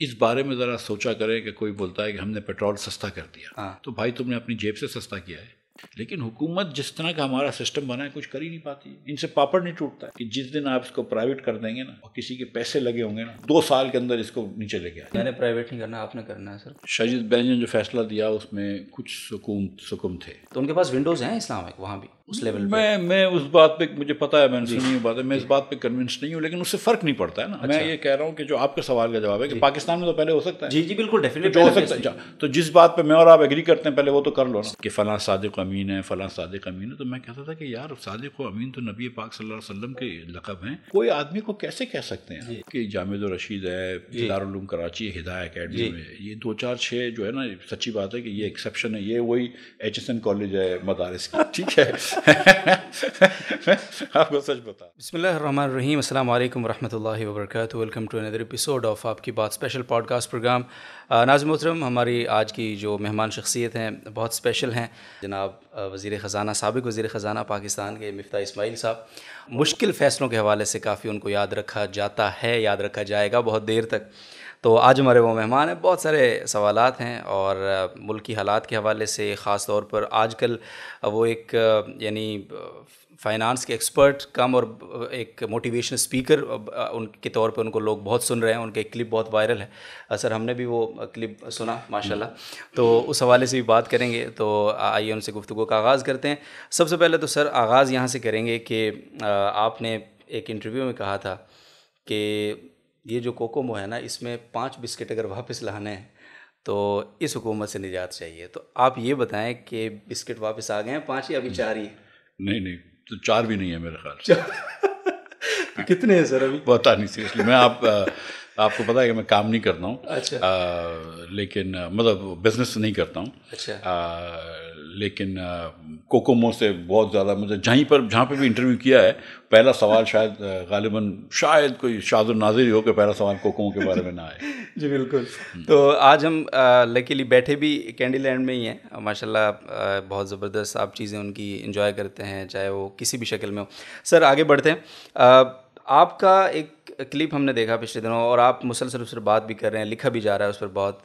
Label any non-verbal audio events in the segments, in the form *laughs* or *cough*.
इस बारे में ज़रा सोचा करें कि कोई बोलता है कि हमने पेट्रोल सस्ता कर दिया हाँ। तो भाई तुमने अपनी जेब से सस्ता किया है लेकिन हुकूमत जिस तरह का हमारा सिस्टम बना है कुछ कर ही नहीं पाती इनसे पापड़ नहीं टूटता कि जिस दिन आप इसको प्राइवेट कर देंगे ना और किसी के पैसे लगे होंगे ना दो साल के अंदर इसको नीचे ले गया मैंने प्राइवेट नहीं करना आपने करना है सर शजीद बैन ने जो फैसला दिया उसमें कुछ सुकून सुकूम थे तो उनके पास विंडोज़ हैं इस्लामिक वहाँ भी उस लेवल पे मैं मैं उस बात पे मुझे पता है मैंने सुनी हुई बात है मैं इस बात पे कन्विंस नहीं हूँ लेकिन उससे फर्क नहीं पड़ता है ना अच्छा। मैं ये कह रहा हूँ कि जो आपके सवाल का जवाब है कि पाकिस्तान में तो पहले हो सकता है जी जी बिल्कुल डेफिनेटली हो सकता है तो जिस बात पर मैं और आप एग्री करते हैं पहले वो तो कर लो ना कि फ़लाँ सदक अमीन है फ़लाँ सादिक अमीन है तो मैं कहता था कि यार व अमीन तो नबी पाक सल्ला वसलम के लकब हैं कोई आदमी को कैसे कह सकते हैं कि जामद रशीद है दारूम कराची हिदाय अकेडमी में ये दो चार छः जो है ना सच्ची बात है कि ये एक्सेप्शन है ये वही एच कॉलेज है मदारस की ठीक है *laughs* आपको सच बता बसमीम अल्लाम वरहमल वर्क welcome to another episode of आपकी बात स्पेशल पॉडकास्ट प्रोग्राम नाज मोहतरम हमारी आज की जो मेहमान शख्सियत हैं बहुत स्पेशल हैं जनाब वज़ी ख़जाना सबक वज़ी ख़जाना पाकिस्तान के मफ्ता इसमाइल साहब मुश्किल फ़ैसलों के हवाले से काफ़ी उनको याद रखा जाता है याद रखा जाएगा बहुत देर तक तो आज हमारे वो मेहमान हैं बहुत सारे सवाल हैं और मुल्क की हालात के हवाले से ख़ास तौर पर आजकल वो एक यानी फाइनेंस के एक्सपर्ट कम और एक मोटिवेशन स्पीकर उनके तौर पे उनको लोग बहुत सुन रहे हैं उनके क्लिप बहुत वायरल है सर हमने भी वो क्लिप सुना माशाल्लाह तो उस हवाले से भी बात करेंगे तो आइए उनसे गुफ्तु का आगाज़ करते हैं सबसे पहले तो सर आगाज़ यहाँ से करेंगे कि आपने एक इंटरव्यू में कहा था कि ये जो कोकोमो है ना इसमें पाँच बिस्किट अगर वापस लाने हैं तो इस हुकूमत से निजात चाहिए तो आप ये बताएं कि बिस्किट वापस आ गए हैं पाँच या अभी चार ही नहीं नहीं तो चार भी नहीं है मेरे ख्याल से *laughs* कितने हैं सर अभी पता नहीं सीरियसली मैं आप आपको पता है कि मैं काम नहीं करता हूँ अच्छा आ, लेकिन मतलब बिजनेस नहीं करता हूँ अच्छा आ, लेकिन कोकोमो से बहुत ज़्यादा मुझे जहीं पर जहाँ पर भी इंटरव्यू किया है पहला सवाल शायद गालिबा शायद कोई शाद नाजिर हो कि पहला सवाल कोकोमो के बारे में ना आए *laughs* जी बिल्कुल हम्म। तो आज हम लकीली बैठे भी कैंडी लैंड में ही हैं माशाल्लाह बहुत ज़बरदस्त आप चीज़ें उनकी इंजॉय करते हैं चाहे वो किसी भी शक्ल में हो सर आगे बढ़ते हैं आपका एक क्लिप हमने देखा पिछले दिनों और आप मुसलसल उस पर बात भी कर रहे हैं लिखा भी जा रहा है उस पर बहुत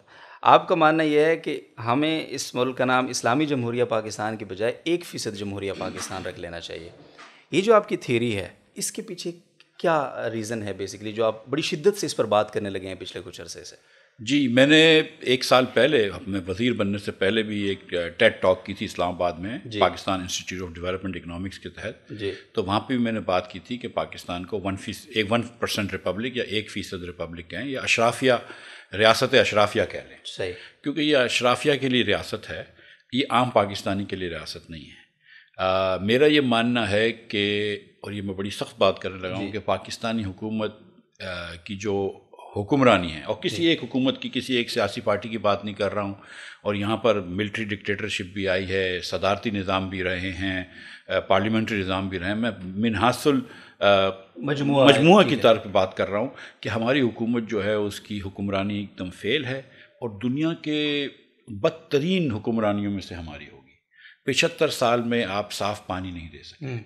आपका मानना यह है कि हमें इस मुल्क का नाम इस्लामी जमहूरिया पाकिस्तान के बजाय एक फ़ीसद जमहूरिया पाकिस्तान रख लेना चाहिए ये जो आपकी थेरी है इसके पीछे क्या रीज़न है बेसिकली जो आप बड़ी शिद्दत से इस पर बात करने लगे हैं पिछले कुछ अरसे से जी मैंने एक साल पहले अपने वजीर बनने से पहले भी एक टेट टॉक की थी इस्लामाबाद में Pakistan institute of development economics के तहत तो वहाँ पे भी मैंने बात की थी कि पाकिस्तान को वन फीस एक वन परसेंट रिपब्लिक या एक फ़ीसद रिपब्लिक कहें या अशराफिया रियासत अशराफिया कह लें सही क्योंकि ये अशराफिया के लिए रियासत है ये आम पाकिस्तानी के लिए रियासत नहीं है आ, मेरा ये मानना है कि और ये मैं बड़ी सख्त बात करने लगा हूँ कि पाकिस्तानी हुकूमत की जो हुक्मरानी है और किसी एक हुकूमत की किसी एक सियासी पार्टी की बात नहीं कर रहा हूँ और यहाँ पर मिलिट्री डिक्टेटरशिप भी आई है सदारती निज़ाम भी रहे हैं पार्लियामेंट्री निज़ाम भी रहे हैं मैं मिनहासल मजमू मजमू की तरफ बात कर रहा हूँ कि हमारी हुकूमत जो है उसकी हुक्मरानी एकदम फेल है और दुनिया के बदतरीन हुक्मरानियों में से हमारी होगी पिछहत्तर साल में आप साफ़ पानी नहीं दे सकते हम्म।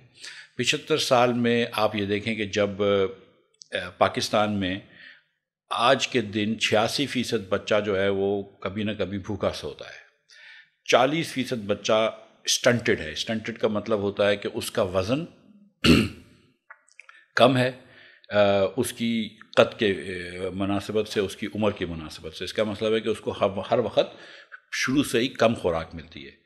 पिछहत्तर साल में आप ये देखें कि जब पाकिस्तान में आज के दिन छियासी फीसद बच्चा जो है वो कभी ना कभी भूखा सोता है चालीस फीसद बच्चा स्टंटेड है स्टंटेड का मतलब होता है कि उसका वज़न *clears throat* कम है उसकी कद के मुनासिबत से उसकी उम्र की मुनासिबत से इसका मतलब है कि उसको हर वक्त शुरू से ही कम खुराक मिलती है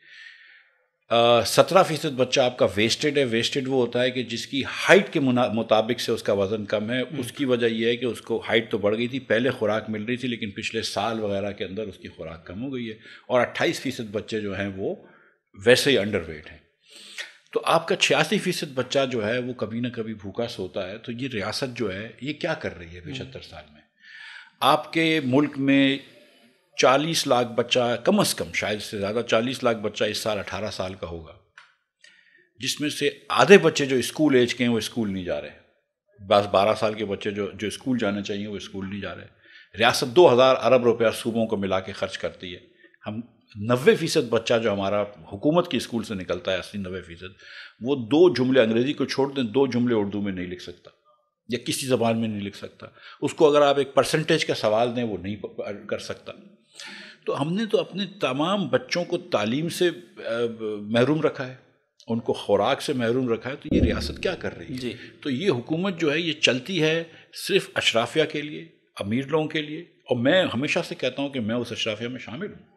सत्रह फीसद बच्चा आपका वेस्टेड है वेस्टेड वो होता है कि जिसकी हाइट के मुताबिक से उसका वज़न कम है हम्म। उसकी वजह यह है कि उसको हाइट तो बढ़ गई थी पहले खुराक मिल रही थी लेकिन पिछले साल वगैरह के अंदर उसकी खुराक कम हो गई है और अट्ठाईस फ़ीसद बच्चे जो हैं वो वैसे ही अंडर वेट हैं तो आपका छियासी फ़ीसद बच्चा जो है वो कभी ना कभी भूखा सोता है तो ये रियासत जो है ये क्या कर रही है पचहत्तर हम्म। साल में आपके मुल्क में 40 लाख बच्चा कम से कम शायद से ज़्यादा 40 लाख बच्चा इस साल 18 साल का होगा जिसमें से आधे बच्चे जो स्कूल एज के हैं वो स्कूल नहीं जा रहे बस बारह साल के बच्चे जो जो स्कूल जाने चाहिए वो स्कूल नहीं जा रहे रियासत दो हज़ार अरब रुपया सूबों को मिला के खर्च करती है हम नबे फ़ीसद बच्चा जो हमारा हुकूमत के स्कूल से निकलता है अस्सी नबे फ़ीसद वो दो जुमले अंग्रेज़ी को छोड़ दें दो जुमले उर्दू में नहीं लिख सकता या किसी ज़बान में नहीं लिख सकता उसको अगर आप एक परसेंटेज का सवाल दें वो नहीं कर सकता तो हमने तो अपने तमाम बच्चों को तालीम से महरूम रखा है उनको खुराक से महरूम रखा है तो ये रियासत क्या कर रही है जी। तो ये हुकूमत जो है ये चलती है सिर्फ अशराफिया के लिए अमीर लोगों के लिए और मैं हमेशा से कहता हूँ कि मैं उस अशराफिया में शामिल हूँ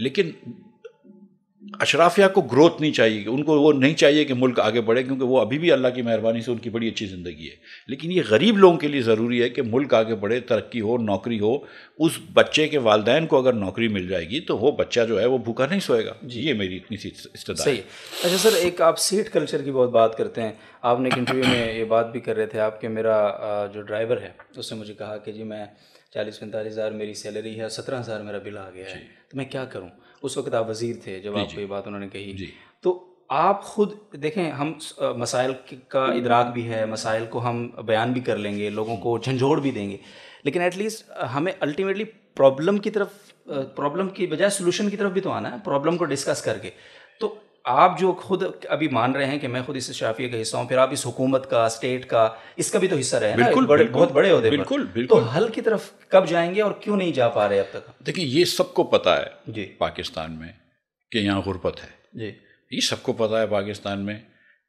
लेकिन अशराफिया को ग्रोथ नहीं चाहिए उनको वो नहीं चाहिए कि मुल्क आगे बढ़े क्योंकि वो अभी भी अल्लाह की मेहरबानी से उनकी बड़ी अच्छी ज़िंदगी है लेकिन ये गरीब लोगों के लिए ज़रूरी है कि मुल्क आगे बढ़े तरक्की हो नौकरी हो उस बच्चे के वालदेन को अगर नौकरी मिल जाएगी तो वो बच्चा जो है वो भूखा नहीं सोएगा जी ये मेरी इतनी सी इस्तः सही अच्छा सर एक आप सीट कल्चर की बहुत बात करते हैं आपने एक इंटरव्यू में ये बात भी कर रहे थे आपके मेरा जो ड्राइवर है उसने मुझे कहा कि जी मैं चालीस पैंतालीस हज़ार मेरी सैलरी है सत्रह हज़ार मेरा बिल आ गया है तो मैं क्या करूँ उस वक्त आप वजीर थे जब आपको ये बात उन्होंने कही तो आप खुद देखें हम मसाइल का इदराक भी है मसाइल को हम बयान भी कर लेंगे लोगों को झंझोड़ भी देंगे लेकिन एटलीस्ट हमें अल्टीमेटली प्रॉब्लम की तरफ प्रॉब्लम की बजाय सोल्यूशन की तरफ भी तो आना है प्रॉब्लम को डिस्कस करके तो आप जो खुद अभी मान रहे हैं कि मैं खुद इस शाफिया का हिस्सा हूँ फिर आप इस हुकूमत का स्टेट का इसका भी तो हिस्सा रहे बिल्कुल, ना, बड़े, बिल्कुल बहुत बड़े होते बिल्कुल, बिल्कुल तो हल की तरफ कब जाएंगे और क्यों नहीं जा पा रहे अब तक देखिए ये सबको पता है जी पाकिस्तान में कि यहाँ गुरबत है जी ये सबको पता है पाकिस्तान में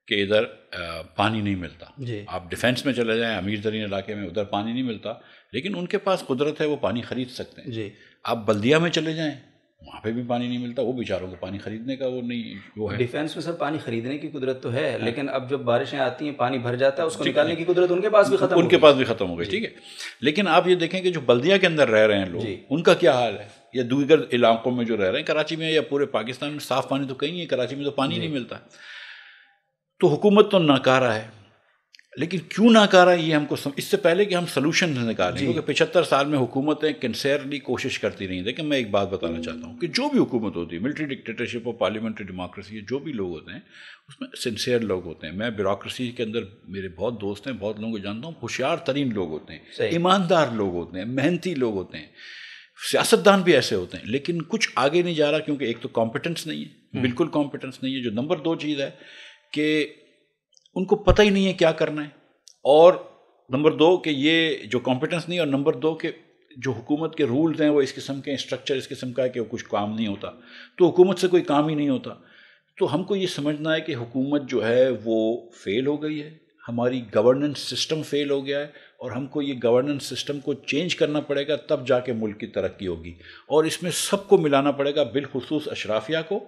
कि इधर पानी नहीं मिलता जी आप डिफेंस में चले जाएं अमीर तरीन इलाके में उधर पानी नहीं मिलता लेकिन उनके पास कुदरत है वो पानी खरीद सकते हैं जी आप बल्दिया में चले जाएं वहाँ पे भी पानी नहीं मिलता वो बेचारों को पानी खरीदने का वो नहीं वो है डिफेंस में सर पानी खरीदने की कुदरत तो है लेकिन अब जब बारिशें आती हैं पानी भर जाता है उसको निकालने की कुदरत उनके पास भी खत्म उनके पास भी खत्म हो गई ठीक है लेकिन आप ये देखें कि जो बल्दिया के अंदर रह रहे हैं लोग उनका क्या हाल है या दीगर इलाकों में जो रह रहे हैं कराची में या पूरे पाकिस्तान में साफ पानी तो कहीं नहीं है कराची में तो पानी नहीं मिलता तो हुकूमत तो नकारा है लेकिन क्यों ना है ये हमको सम... इससे पहले कि हम सोल्यूशन निकालें क्योंकि पिछहत्तर साल में हुकूमतें कंसेरली कोशिश करती रही देखिए मैं एक बात बताना हम्म। चाहता हूँ कि जो भी हुकूमत होती है मिलिट्री डिक्टेटरशिप और पार्लियामेंट्री डेमोक्रेसी जो भी लोग होते हैं उसमें सिंसेयर लोग होते हैं मैं ब्यूरोसी के अंदर मेरे बहुत दोस्त हैं बहुत लोगों को जानता हूँ होशियार तरीन लोग होते हैं ईमानदार लोग होते हैं मेहनती लोग होते हैं सियासतदान भी ऐसे होते हैं लेकिन कुछ आगे नहीं जा रहा क्योंकि एक तो कॉम्पिटेंस नहीं है हम्म। बिल्कुल कॉम्पिटेंस नहीं है जो नंबर दो चीज़ है कि उनको पता ही नहीं है क्या करना है और नंबर दो कि ये जो कॉम्पिटेंस नहीं और नंबर दो के जो हुकूमत के रूल्स हैं वो इस किस्म के स्ट्रक्चर इस किस्म का है कि वो कुछ काम नहीं होता तो हुकूमत से कोई काम ही नहीं होता तो हमको ये समझना है कि हुकूमत जो है वो फेल हो गई है हमारी गवर्नेंस सिस्टम फेल हो गया है और हमको ये गवर्नेंस सिस्टम को चेंज करना पड़ेगा तब जाके मुल्क की तरक्की होगी और इसमें सबको मिलाना पड़ेगा बिलखसूस अशराफिया को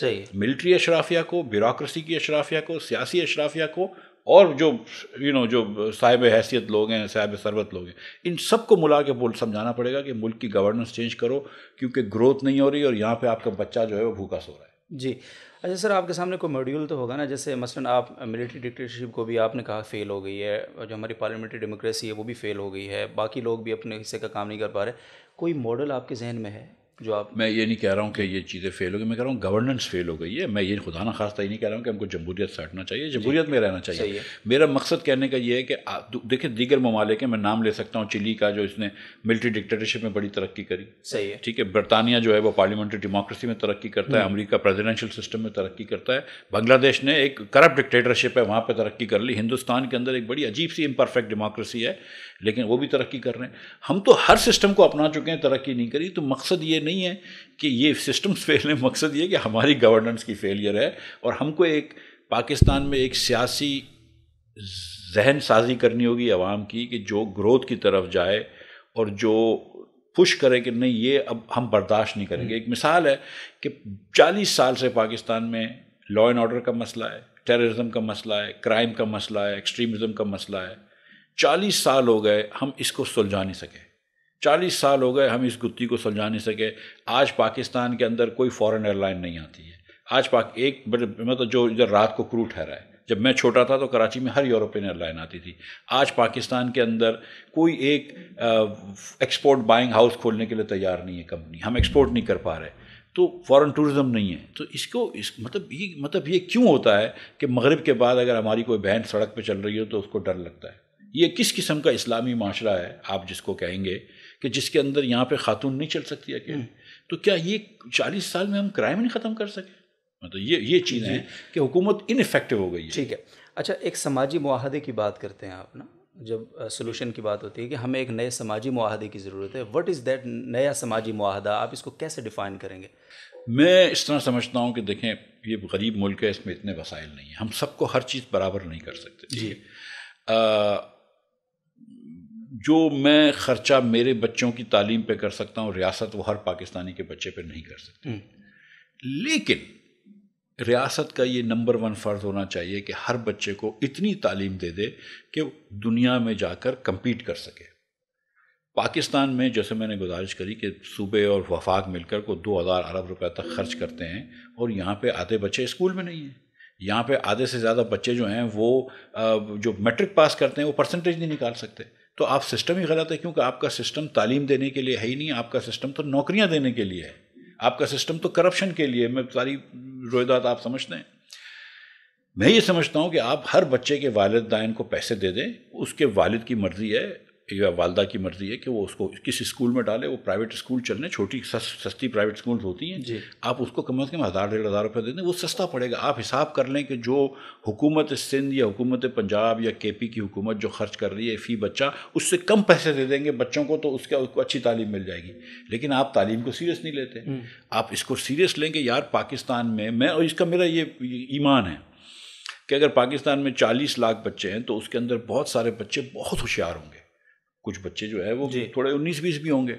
सही मिलिट्री अशराफिया को ब्यूरोसी की अशराफिया को सियासी अशराफिया को और जो यू नो जो साहिब हैसियत लोग हैं साहिब सरबत लोग हैं इन सबको मिला के बोल समझाना पड़ेगा कि मुल्क की गवर्नेंस चेंज करो क्योंकि ग्रोथ नहीं हो रही और यहाँ पे आपका बच्चा जो है वो भूखा सो रहा है जी अच्छा सर आपके सामने कोई मॉड्यूल तो होगा ना जैसे मसलन आप मिलिट्री डिक्टेटरशिप को भी आपने कहा फ़ेल हो गई है जो हमारी पार्लियामेंट्री डेमोक्रेसी है वो भी फ़ेल हो गई है बाकी लोग भी अपने हिस्से का काम नहीं कर पा रहे कोई मॉडल आपके जहन में है जो आप मैं ये नहीं कह रहा हूँ कि ये चीज़ें फेल हो गई मैं कह रहा हूँ गवर्नेंस फेल हो गई है मैं ये खुदा ना खास्ता ही नहीं कह रहा हूँ कि हमको जमहूरियत साटना चाहिए जमहूरियत में रहना चाहिए मेरा मकसद कहने का ये है कि देखिए दीगर ममालिक मैं नाम ले सकता हूँ चिली का जो इसने मिलिट्री डिक्टेटरशिप में बड़ी तरक्की करी सही है ठीक है बरतानिया जो है वो पार्लियामेंट्री डेमोक्रेसी में तरक्की करता है अमरीका प्रेजिडेंशियल सिस्टम में तरक्की करता है बांग्लादेश ने एक करप्ट डिक्टेटरशिप है वहाँ पर तरक्की कर ली हिंदुस्तान के अंदर एक बड़ी अजीब सी इम्परफेक्ट डेमोक्रेसी है लेकिन वो भी तरक्की कर रहे हैं हम तो हर सिस्टम को अपना चुके हैं तरक्की नहीं करी तो मकसद ये नहीं है कि ये सिस्टम्स फेल *laughs* हैं मकसद ये कि हमारी गवर्नेंस की फेलियर है और हमको एक पाकिस्तान में एक सियासी जहन साजी करनी होगी आवाम की कि जो ग्रोथ की तरफ जाए और जो पुश करे कि नहीं ये अब हम बर्दाश्त नहीं करेंगे एक मिसाल है कि चालीस साल से पाकिस्तान में लॉ एंड ऑर्डर का मसला है टेररिज्म का मसला है क्राइम का मसला है एक्सट्रीमिज़म का मसला है चालीस साल हो गए हम इसको सुलझा नहीं सके चालीस साल हो गए हम इस गुत्ती को सुलझा नहीं सके आज पाकिस्तान के अंदर कोई फॉरेन एयरलाइन नहीं आती है आज पाक एक मतलब जो इधर रात को क्रू ठहरा है जब मैं छोटा था तो कराची में हर यूरोपियन एयरलाइन आती थी आज पाकिस्तान के अंदर कोई एक एक्सपोर्ट बाइंग हाउस खोलने के लिए तैयार नहीं है कंपनी हम एक्सपोर्ट नहीं कर पा रहे तो फॉरेन टूरिज्म नहीं है तो इसको इस मतलब ये मतलब ये क्यों होता है कि मगरब के बाद अगर हमारी कोई बहन सड़क पर चल रही हो तो उसको डर लगता है ये किस किस्म का इस्लामी माशरा है आप जिसको कहेंगे कि जिसके अंदर यहाँ पे खातून नहीं चल सकती है हम्म। तो क्या ये चालीस साल में हम क्राइम नहीं ख़त्म कर सके मतलब ये ये चीज़ें है कि हुकूमत इनफेक्टिव हो गई है ठीक है अच्छा एक समाजी माहदे की बात करते हैं आप ना जब सोलूशन की बात होती है कि हमें एक नए समाजी माहदे की ज़रूरत है वट इज़ दैट नया समाजी माहदा आप इसको कैसे डिफ़ाइन करेंगे मैं इस तरह समझता हूँ कि देखें ये गरीब मुल्क है इसमें इतने वसाइल नहीं हैं हम सबको हर चीज़ बराबर नहीं कर सकते जी आ, जो मैं ख़र्चा मेरे बच्चों की तालीम पे कर सकता हूँ रियासत वो हर पाकिस्तानी के बच्चे पे नहीं कर सकती हम्म। लेकिन रियासत का ये नंबर वन फ़र्ज़ होना चाहिए कि हर बच्चे को इतनी तालीम दे दे कि दुनिया में जाकर कम्पीट कर सके पाकिस्तान में जैसे मैंने गुजारिश करी कि सूबे और वफाक मिलकर को दो हज़ार अरब रुपए तक खर्च करते हैं और यहाँ पे आधे बच्चे स्कूल में नहीं हैं यहाँ पे आधे से ज़्यादा बच्चे जो हैं वो जो मैट्रिक पास करते हैं वो परसेंटेज नहीं निकाल सकते तो आप सिस्टम ही गलत है क्योंकि आपका सिस्टम तालीम देने के लिए है ही नहीं आपका सिस्टम तो नौकरियां देने के लिए है आपका सिस्टम तो करप्शन के लिए मैं सारी रोयदात आप समझते हैं मैं ये समझता हूँ कि आप हर बच्चे के वालदायन को पैसे दे दें उसके वालिद की मर्ज़ी है या वालदा की मर्जी है कि वो उसको किस स्कूल में डाले वो प्राइवेट स्कूल चलने छोटी सस, सस्ती प्राइवेट स्कूल होती हैं आप उसको कम अज़ कम हज़ार डेढ़ हज़ार रुपये दे दें वो सस्ता पड़ेगा आप हिसाब कर लें कि जो हुकूमत सिंध या हुकूमत पंजाब या के पी की हुकूमत जो खर्च कर रही है फ़ी बच्चा उससे कम पैसे दे देंगे बच्चों को तो उसका उसको अच्छी तालीम मिल जाएगी लेकिन आप तालीम को सीरियस नहीं लेते हम्म। आप इसको सीरियस लेंगे यार पाकिस्तान में मैं और इसका मेरा ये ईमान है कि अगर पाकिस्तान में 40 लाख बच्चे हैं तो उसके अंदर बहुत सारे बच्चे बहुत होशियार होंगे कुछ बच्चे जो है वो थोड़े उन्नीस बीस भी होंगे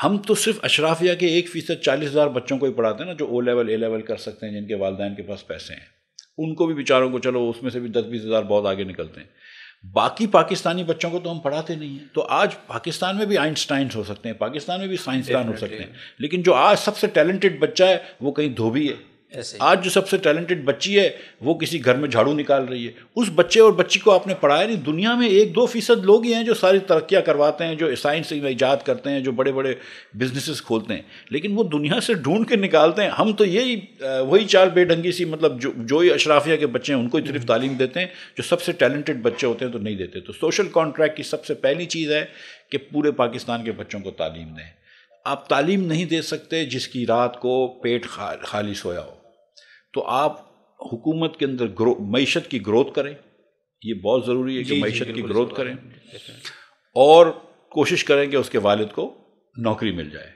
हम तो सिर्फ अशराफिया के एक फ़ीसद चालीस हज़ार बच्चों को ही पढ़ाते हैं ना जो ओ लेवल ए लेवल कर सकते हैं जिनके वालदेन के पास पैसे हैं उनको भी बेचारों को चलो उसमें से भी दस बीस हज़ार बहुत आगे निकलते हैं बाकी पाकिस्तानी बच्चों को तो हम पढ़ाते नहीं हैं तो आज पाकिस्तान में भी आइंस्टाइन हो सकते हैं पाकिस्तान में भी साइंसदान हो सकते हैं लेकिन जो आज सबसे टैलेंटेड बच्चा है वो कहीं धोबी है आज जो सबसे टैलेंटेड बच्ची है वो किसी घर में झाड़ू निकाल रही है उस बच्चे और बच्ची को आपने पढ़ाया नहीं दुनिया में एक दो फीसद लोग ही हैं जो सारी तरक्या करवाते हैं जो साइंस ईजाद करते हैं जो बड़े बड़े बिजनेसेस खोलते हैं लेकिन वो दुनिया से ढूंढ के निकालते हैं हम तो यही वही चाल बेढंगी सी मतलब जो जो ही अशराफिया के बच्चे हैं उनको ही सिर्फ तालीम देते हैं जो सबसे टैलेंटेड बच्चे होते हैं तो नहीं देते तो सोशल कॉन्ट्रैक्ट की सबसे पहली चीज़ है कि पूरे पाकिस्तान के बच्चों को तालीम दें आप तालीम नहीं दे सकते जिसकी रात को पेट खा, खाली सोया हो तो आप हुकूमत के अंदर ग्रो मीशत की ग्रोथ करें ये बहुत ज़रूरी है कि मीशत की ग्रोथ करें और कोशिश करें कि उसके वालिद को नौकरी मिल जाए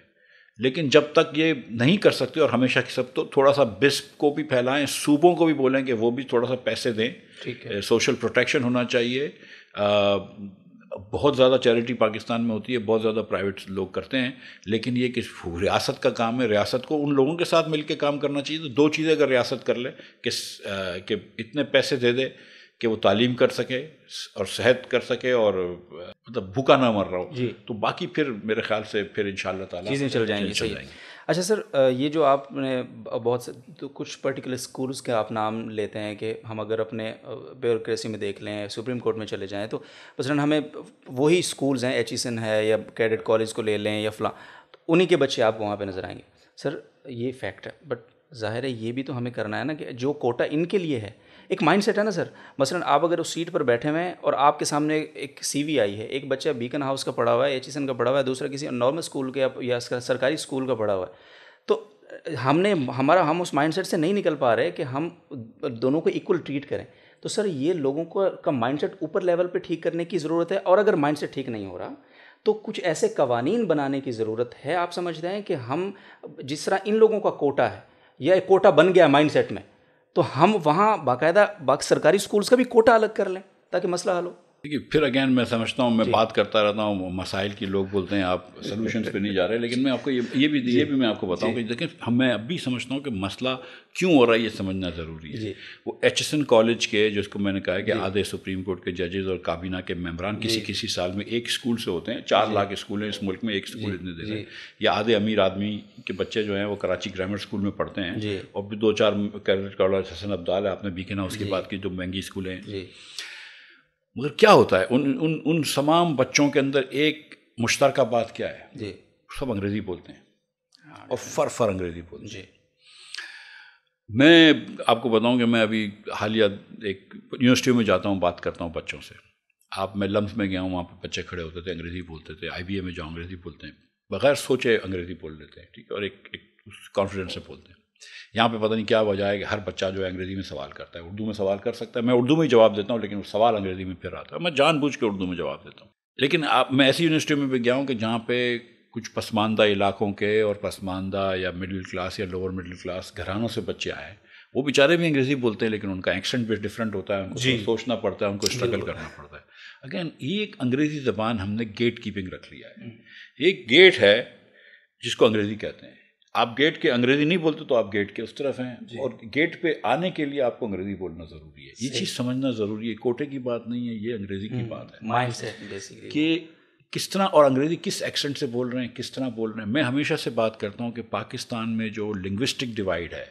लेकिन जब तक ये नहीं कर सकते और हमेशा सब तो थोड़ा सा बिस्प को भी फैलाएं सूबों को भी बोलें कि वो भी थोड़ा सा पैसे दें ठीक है सोशल प्रोटेक्शन होना चाहिए बहुत ज़्यादा चैरिटी पाकिस्तान में होती है बहुत ज़्यादा प्राइवेट लोग करते हैं लेकिन ये किस रियासत का काम है रियासत को उन लोगों के साथ मिलकर काम करना चाहिए तो दो चीज़ें अगर रियासत कर ले कि, कि इतने पैसे दे दे कि वो तालीम कर सके और सेहत कर सके और मतलब भूखा ना मर रहा हो तो बाकी फिर मेरे ख्याल से फिर इन ताला चल जाएंगे चल जाएंगे अच्छा सर ये जो आपने बहुत से तो कुछ पर्टिकुलर स्कूल्स के आप नाम लेते हैं कि हम अगर अपने ब्योक्रेसी में देख लें सुप्रीम कोर्ट में चले जाएँ तो मसलन हमें वही स्कूल्स हैं एच e है या कैडेट कॉलेज को ले लें या फला तो उन्हीं के बच्चे आपको वहाँ पर नज़र आएंगे सर ये फैक्ट है बट ज़ाहिर है ये भी तो हमें करना है ना कि जो कोटा इनके लिए है एक माइंड सेट है ना सर मसलन आप अगर उस सीट पर बैठे हुए हैं और आपके सामने एक सी आई है एक बच्चा बीकन हाउस का पढ़ा हुआ है एच का पढ़ा हुआ है दूसरा किसी नॉर्मल स्कूल के या सरकारी स्कूल का पढ़ा हुआ है तो हमने हमारा हम उस माइंड से नहीं निकल पा रहे कि हम दोनों को इक्वल ट्रीट करें तो सर ये लोगों को का माइंडसेट ऊपर लेवल पे ठीक करने की ज़रूरत है और अगर माइंडसेट ठीक नहीं हो रहा तो कुछ ऐसे कवानीन बनाने की ज़रूरत है आप समझ रहे हैं कि हम जिस तरह इन लोगों का कोटा है या एक कोटा बन गया माइंडसेट में तो हम वहाँ बाकायदा बाकी सरकारी स्कूल्स का भी कोटा अलग कर लें ताकि मसला हल हो देखिए फिर अगेन मैं समझता हूँ मैं बात करता रहता हूँ मसाइल की लोग बोलते हैं आप सोल्यूशन पे नहीं जा रहे लेकिन मैं आपको ये ये भी ये भी मैं आपको बताऊँ कि देखें हम मैं अब भी समझता हूँ कि मसला क्यों हो रहा है ये समझना ज़रूरी है वो एच कॉलेज के जिसको मैंने कहा कि आधे सुप्रीम कोर्ट के जजेज़ और काबीना के मेम्बरान किसी किसी साल में एक स्कूल से होते हैं चार लाख स्कूल हैं इस मुल्क में एक स्कूल इतने देते हैं या आधे अमीर आदमी के बच्चे जो हैं वो कराची ग्रामर स्कूल में पढ़ते हैं और भी दो चार कैडेट कॉलेज हसन अब्दाल है आपने ना उसके बाद की जो महंगी स्कूल हैं मगर क्या होता है उन उन उन तमाम बच्चों के अंदर एक मुश्तरक बात क्या है जी सब अंग्रेज़ी बोलते हैं और फर फर अंग्रेज़ी बोलते हैं जी मैं आपको बताऊं कि मैं अभी हालिया एक यूनिवर्सिटी में जाता हूँ बात करता हूँ बच्चों से आप मैं लम्स में गया हूँ वहाँ पर बच्चे खड़े होते थे अंग्रेज़ी बोलते थे आई में जाओ अंग्रेज़ी बोलते हैं बगैर सोचे अंग्रेज़ी बोल लेते हैं ठीक है और एक एक कॉन्फिडेंस से बोलते हैं यहाँ पे पता नहीं क्या वजह है कि हर बच्चा जो है अंग्रेज़ी में सवाल करता है उर्दू में सवाल कर सकता है मैं उर्दू में ही जवाब देता हूँ लेकिन सवाल अंग्रेज़ी में फिर आता है मैं जानबूझ के उर्दू में जवाब देता हूँ लेकिन आप मैं ऐसी यूनिवर्सिटी में भी गया हूँ कि जहाँ पे कुछ पसमानदा इलाकों के और पसमानदा या मिडिल क्लास या लोअर मिडिल क्लास घरानों से बच्चे आए वो बेचारे भी अंग्रेज़ी बोलते हैं लेकिन उनका एक्सेंट भी डिफरेंट होता है उनको सोचना पड़ता है उनको स्ट्रगल करना पड़ता है अगेन ये एक अंग्रेज़ी ज़बान हमने गेट कीपिंग रख लिया है हम्म। एक गेट है जिसको अंग्रेज़ी कहते हैं आप गेट के अंग्रेजी नहीं बोलते तो आप गेट के उस तरफ हैं और गेट पे आने के लिए आपको अंग्रेजी बोलना ज़रूरी है ये चीज़ समझना ज़रूरी है कोटे की बात नहीं है ये अंग्रेजी की हम्म। बात है माइंड सेट कि किस तरह और अंग्रेज़ी किस एक्सेंट से बोल रहे हैं किस तरह बोल रहे हैं मैं हमेशा से बात करता हूँ कि पाकिस्तान में जो लिंग्विस्टिक डिवाइड है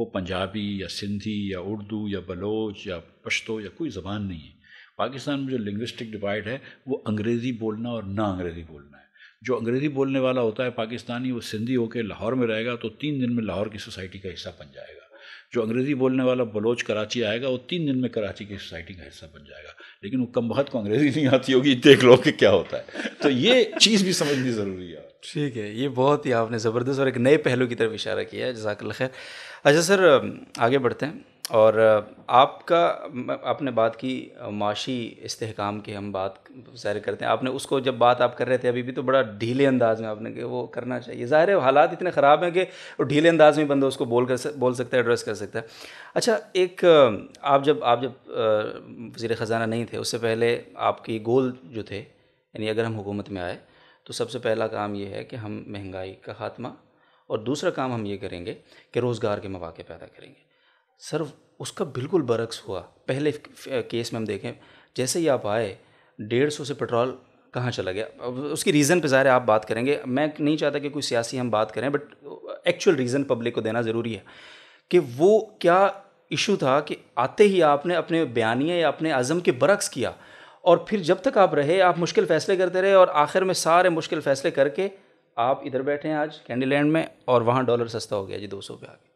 वो पंजाबी या सिंधी या उर्दू या बलोच या पश्तो या कोई ज़बान नहीं है पाकिस्तान में जो लिंग्विस्टिक डिवाइड है वो अंग्रेज़ी बोलना और ना अंग्रेज़ी बोलना है जो अंग्रेज़ी बोलने वाला होता है पाकिस्तानी वो सिंधी होकर लाहौर में रहेगा तो तीन दिन में लाहौर की सोसाइटी का हिस्सा बन जाएगा जो अंग्रेज़ी बोलने वाला बलोच कराची आएगा वो तीन दिन में कराची की सोसाइटी का हिस्सा बन जाएगा लेकिन वो कम बहुत को अंग्रेज़ी नहीं आती होगी देख लो कि क्या होता है तो ये चीज़ भी समझनी ज़रूरी है ठीक है ये बहुत ही आपने ज़बरदस्त और एक नए पहलू की तरफ इशारा किया है जजाकल खैर अच्छा सर आगे बढ़ते हैं और आपका आपने बात की माशी इस्तेकाम की हम बात ज़ाहिर करते हैं आपने उसको जब बात आप कर रहे थे अभी भी तो बड़ा ढीले अंदाज में आपने कि वो करना चाहिए ज़ाहिर है हालात इतने ख़राब हैं कि ढीले अंदाज में बंदा उसको बोल कर बोल सकता है एड्रेस कर सकता है अच्छा एक आप जब आप जब वज़ी ख़जाना नहीं थे उससे पहले आपकी गोल जो थे यानी अगर हम हुकूमत में आए तो सबसे पहला काम ये है कि हम महंगाई का खात्मा और दूसरा काम हम ये करेंगे कि रोज़गार के मौाक़े पैदा करेंगे सर उसका बिल्कुल बरक्स हुआ पहले केस में हम देखें जैसे ही आप आए डेढ़ सौ से पेट्रोल कहाँ चला गया अब उसकी रीज़न पे ज़ाहिर आप बात करेंगे मैं नहीं चाहता कि कोई सियासी हम बात करें बट एक्चुअल रीज़न पब्लिक को देना ज़रूरी है कि वो क्या इशू था कि आते ही आपने अपने बयानिया या अपने आज़म के बरक्स किया और फिर जब तक आप रहे आप मुश्किल फ़ैसले करते रहे और आखिर में सारे मुश्किल फ़ैसले करके आप इधर बैठे हैं आज कैंडी लैंड में और वहाँ डॉलर सस्ता हो गया जी दो सौ पे आगे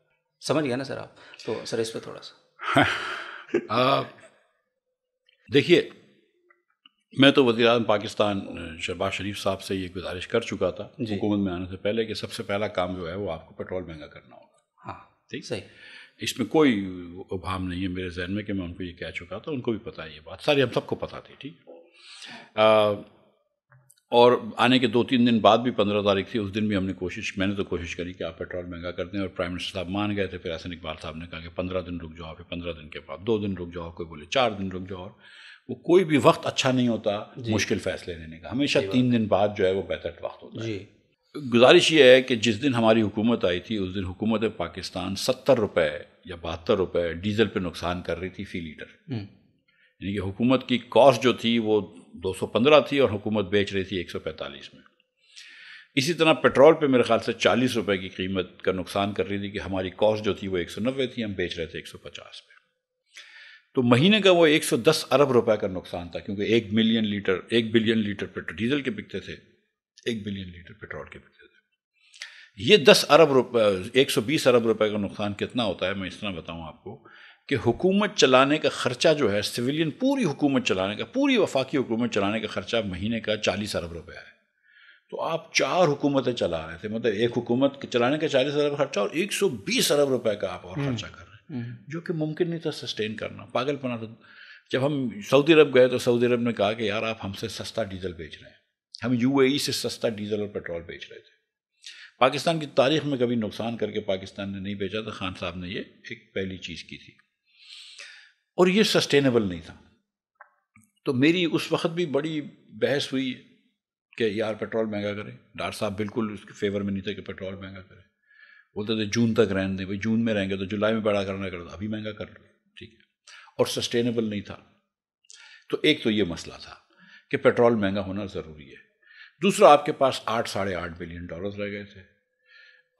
समझ गया ना सर आप तो सर इस पर थोड़ा सा *laughs* देखिए मैं तो वजी अजम पाकिस्तान शहबाज शरीफ साहब से ये गुजारिश कर चुका था हुकूमत में आने से पहले कि सबसे पहला काम जो है वो आपको पेट्रोल महंगा करना होगा हाँ ठीक सही इसमें कोई उभाम नहीं है मेरे जहन में कि मैं उनको ये कह चुका था उनको भी पता है ये बात सारी हम सबको पता थी ठीक और आने के दो तीन दिन बाद भी पंद्रह तारीख थी उस दिन भी हमने कोशिश मैंने तो कोशिश करी कि आप पेट्रोल महंगा कर दें और प्राइम मिनिस्टर साहब मान गए थे फिर ऐसे इकबाल साहब ने कहा कि पंद्रह दिन रुक जाओ फिर पंद्रह दिन के बाद दो दिन रुक जाओ कोई बोले चार दिन रुक जाओ वो कोई भी वक्त अच्छा नहीं होता मुश्किल फैसले लेने का हमेशा तीन दिन बाद जो है वो बेहतर वक्त होता है गुजारिश ये है कि जिस दिन हमारी हुकूमत आई थी उस दिन हुकूमत पाकिस्तान सत्तर रुपये या बहत्तर रुपये डीजल पर नुकसान कर रही थी फ़ी लीटर हम्म। यानी कि हुकूमत की कॉस्ट जो थी वो 215 थी और हुकूमत बेच रही थी 145 में इसी तरह पेट्रोल पे मेरे ख्याल से चालीस रुपए की कीमत का नुकसान कर रही थी कि हमारी कॉस्ट जो थी वो 190 थी हम बेच रहे थे 150 पे तो महीने का वो 110 अरब रुपए का नुकसान था क्योंकि एक मिलियन लीटर एक बिलियन लीटर पेट्रोल डीजल के बिकते थे एक बिलियन लीटर पेट्रोल के बिकते थे ये दस अरब रुपये 120 अरब रुपये का नुकसान कितना होता है मैं इस तरह बताऊँ आपको कि हुकूमत चलाने का ख़र्चा जो है सिविलियन पूरी हुकूमत चलाने का पूरी वफाकी हुकूमत चलाने का ख़र्चा महीने का चालीस अरब रुपया है तो आप चार हुकूमतें चला रहे थे मतलब एक हुकूमत चलाने का चालीस अरब खर्चा और एक सौ बीस अरब रुपये का आप और हम्म, खर्चा कर रहे हैं हम्म। जो कि मुमकिन नहीं था सस्टेन करना पागलपना था तो, जब हम सऊदी अरब गए तो सऊदी अरब ने कहा कि यार आप हमसे सस्ता डीजल बेच रहे हैं हम यू से सस्ता डीजल और पेट्रोल बेच रहे थे पाकिस्तान की तारीख में कभी नुकसान करके पाकिस्तान ने नहीं बेचा था तो खान साहब ने ये एक पहली चीज़ की थी और ये सस्टेनेबल नहीं था तो मेरी उस वक्त भी बड़ी बहस हुई कि यार पेट्रोल महंगा करें डॉक्टर साहब बिल्कुल उसके फेवर में नहीं था कि पेट्रोल महंगा करें बोलते थे जून तक रहने दें भाई जून में रहेंगे तो जुलाई में बड़ा करना करता अभी महंगा कर लो ठीक है और सस्टेनेबल नहीं था तो एक तो ये मसला था कि पेट्रोल महंगा होना ज़रूरी है दूसरा आपके पास आठ साढ़े आठ बिलियन डॉलर्स रह गए थे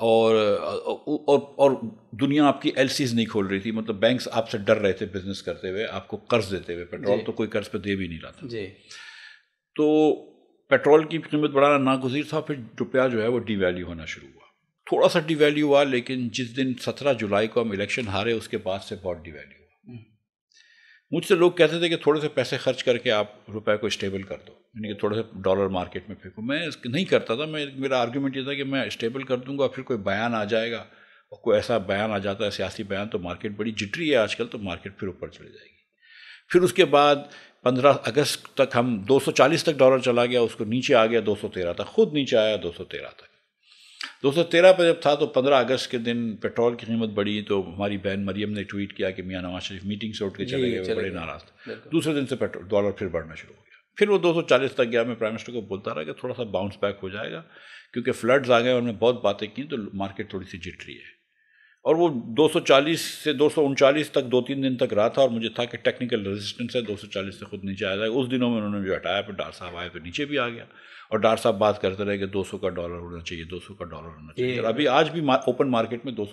और और और दुनिया आपकी एल नहीं खोल रही थी मतलब बैंक्स आपसे डर रहे थे बिजनेस करते हुए आपको कर्ज देते हुए पेट्रोल तो कोई कर्ज पे दे भी नहीं रहा था जी तो पेट्रोल की कीमत बढ़ाना नागुजीर था फिर रुपया जो है वो डिवैल्यू होना शुरू हुआ थोड़ा सा डिवैल्यू हुआ लेकिन जिस दिन सत्रह जुलाई को हम इलेक्शन हारे उसके बाद से बहुत डिवैल्यू मुझसे लोग कहते थे कि थोड़े से पैसे खर्च करके आप रुपए को स्टेबल कर दो यानी कि थोड़े से डॉलर मार्केट में फेंको मैं नहीं करता था मैं मेरा आर्ग्यूमेंट ये था कि मैं स्टेबल कर दूंगा फिर कोई बयान आ जाएगा और कोई ऐसा बयान आ जाता है सियासी बयान तो मार्केट बड़ी जिटरी है आजकल तो मार्केट फिर ऊपर चली जाएगी फिर उसके बाद 15 अगस्त तक हम 240 तक डॉलर चला गया उसको नीचे आ गया 213 तक खुद नीचे आया 213 तक दो पर जब था तो पंद्रह अगस्त के दिन पेट्रोल की कीमत बढ़ी तो हमारी बहन मरियम ने ट्वीट किया कि मियाँ नवाज शरीफ मीटिंग से उठ के चले गए बड़े नाराज थे दूसरे दिन से पेट्रोल डॉलर फिर बढ़ना शुरू हो गया फिर वो 240 तक गया मैं प्राइम मिनिस्टर को बोलता रहा कि थोड़ा सा बाउंस बैक हो जाएगा क्योंकि फ्लड्स आ गए और बहुत बातें की तो मार्केट थोड़ी सी जिट रही है और वो 240 से दो तक दो तीन दिन तक रहा था और मुझे था कि टेक्निकल रेजिस्टेंस है 240 से खुद नीचे आ जाएगा उस दिनों में उन्होंने जो हटाया फिर डार साहब आए फिर नीचे भी आ गया और डॉक्टर साहब बात करते रहे कि 200 का डॉलर होना चाहिए 200 का डॉलर होना चाहिए और अभी आज भी ओपन मार्केट में 245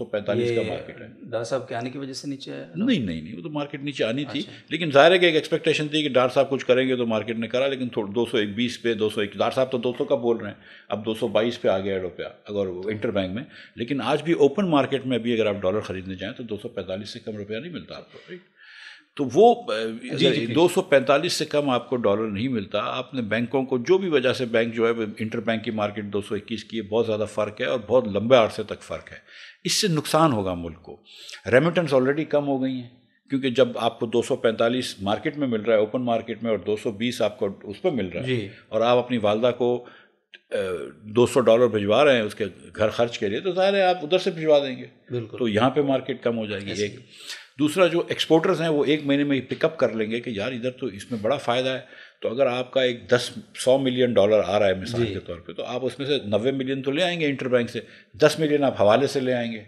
का मार्केट है डॉक्टर साहब के आने की वजह से नीचे आया नहीं नहीं नहीं वो तो मार्केट नीचे आनी थी अच्छा। लेकिन जाहिर है कि एक एक्सपेक्टेशन थी कि डॉक्टर साहब कुछ करेंगे तो मार्केट ने करा लेकिन थोड़ा दो सौ पे दो सौ डॉक्टर साहब तो दो का बोल रहे हैं अब दो पे आ गया रुपया अगर इंटर बैंक अच्छा। में लेकिन आज भी ओपन मार्केट में अभी अगर आप डॉलर खरीदने जाएँ तो दो से कम रुपया नहीं मिलता आपको राइट तो वो दो सौ पैंतालीस से कम आपको डॉलर नहीं मिलता आपने बैंकों को जो भी वजह से बैंक जो है इंटर बैंक की मार्केट दो सौ इक्कीस की है बहुत ज़्यादा फ़र्क है और बहुत लंबे अरसे तक फ़र्क है इससे नुकसान होगा मुल्क को रेमिटेंस ऑलरेडी कम हो गई हैं क्योंकि जब आपको 245 मार्केट में मिल रहा है ओपन मार्केट में और 220 आपको उस पर मिल रहा है और आप अपनी वालदा को 200 डॉलर भिजवा रहे हैं उसके घर खर्च के लिए तो ज़ाहिर है आप उधर से भिजवा देंगे तो यहाँ पे मार्केट कम हो जाएगी एक दूसरा जो एक्सपोर्टर्स हैं वो एक महीने में ही पिकअप कर लेंगे कि यार इधर तो इसमें बड़ा फ़ायदा है तो अगर आपका एक दस सौ मिलियन डॉलर आ रहा है मिसाल के तौर पे तो आप उसमें से नब्बे मिलियन तो ले आएंगे इंटर बैंक से दस मिलियन आप हवाले से ले आएंगे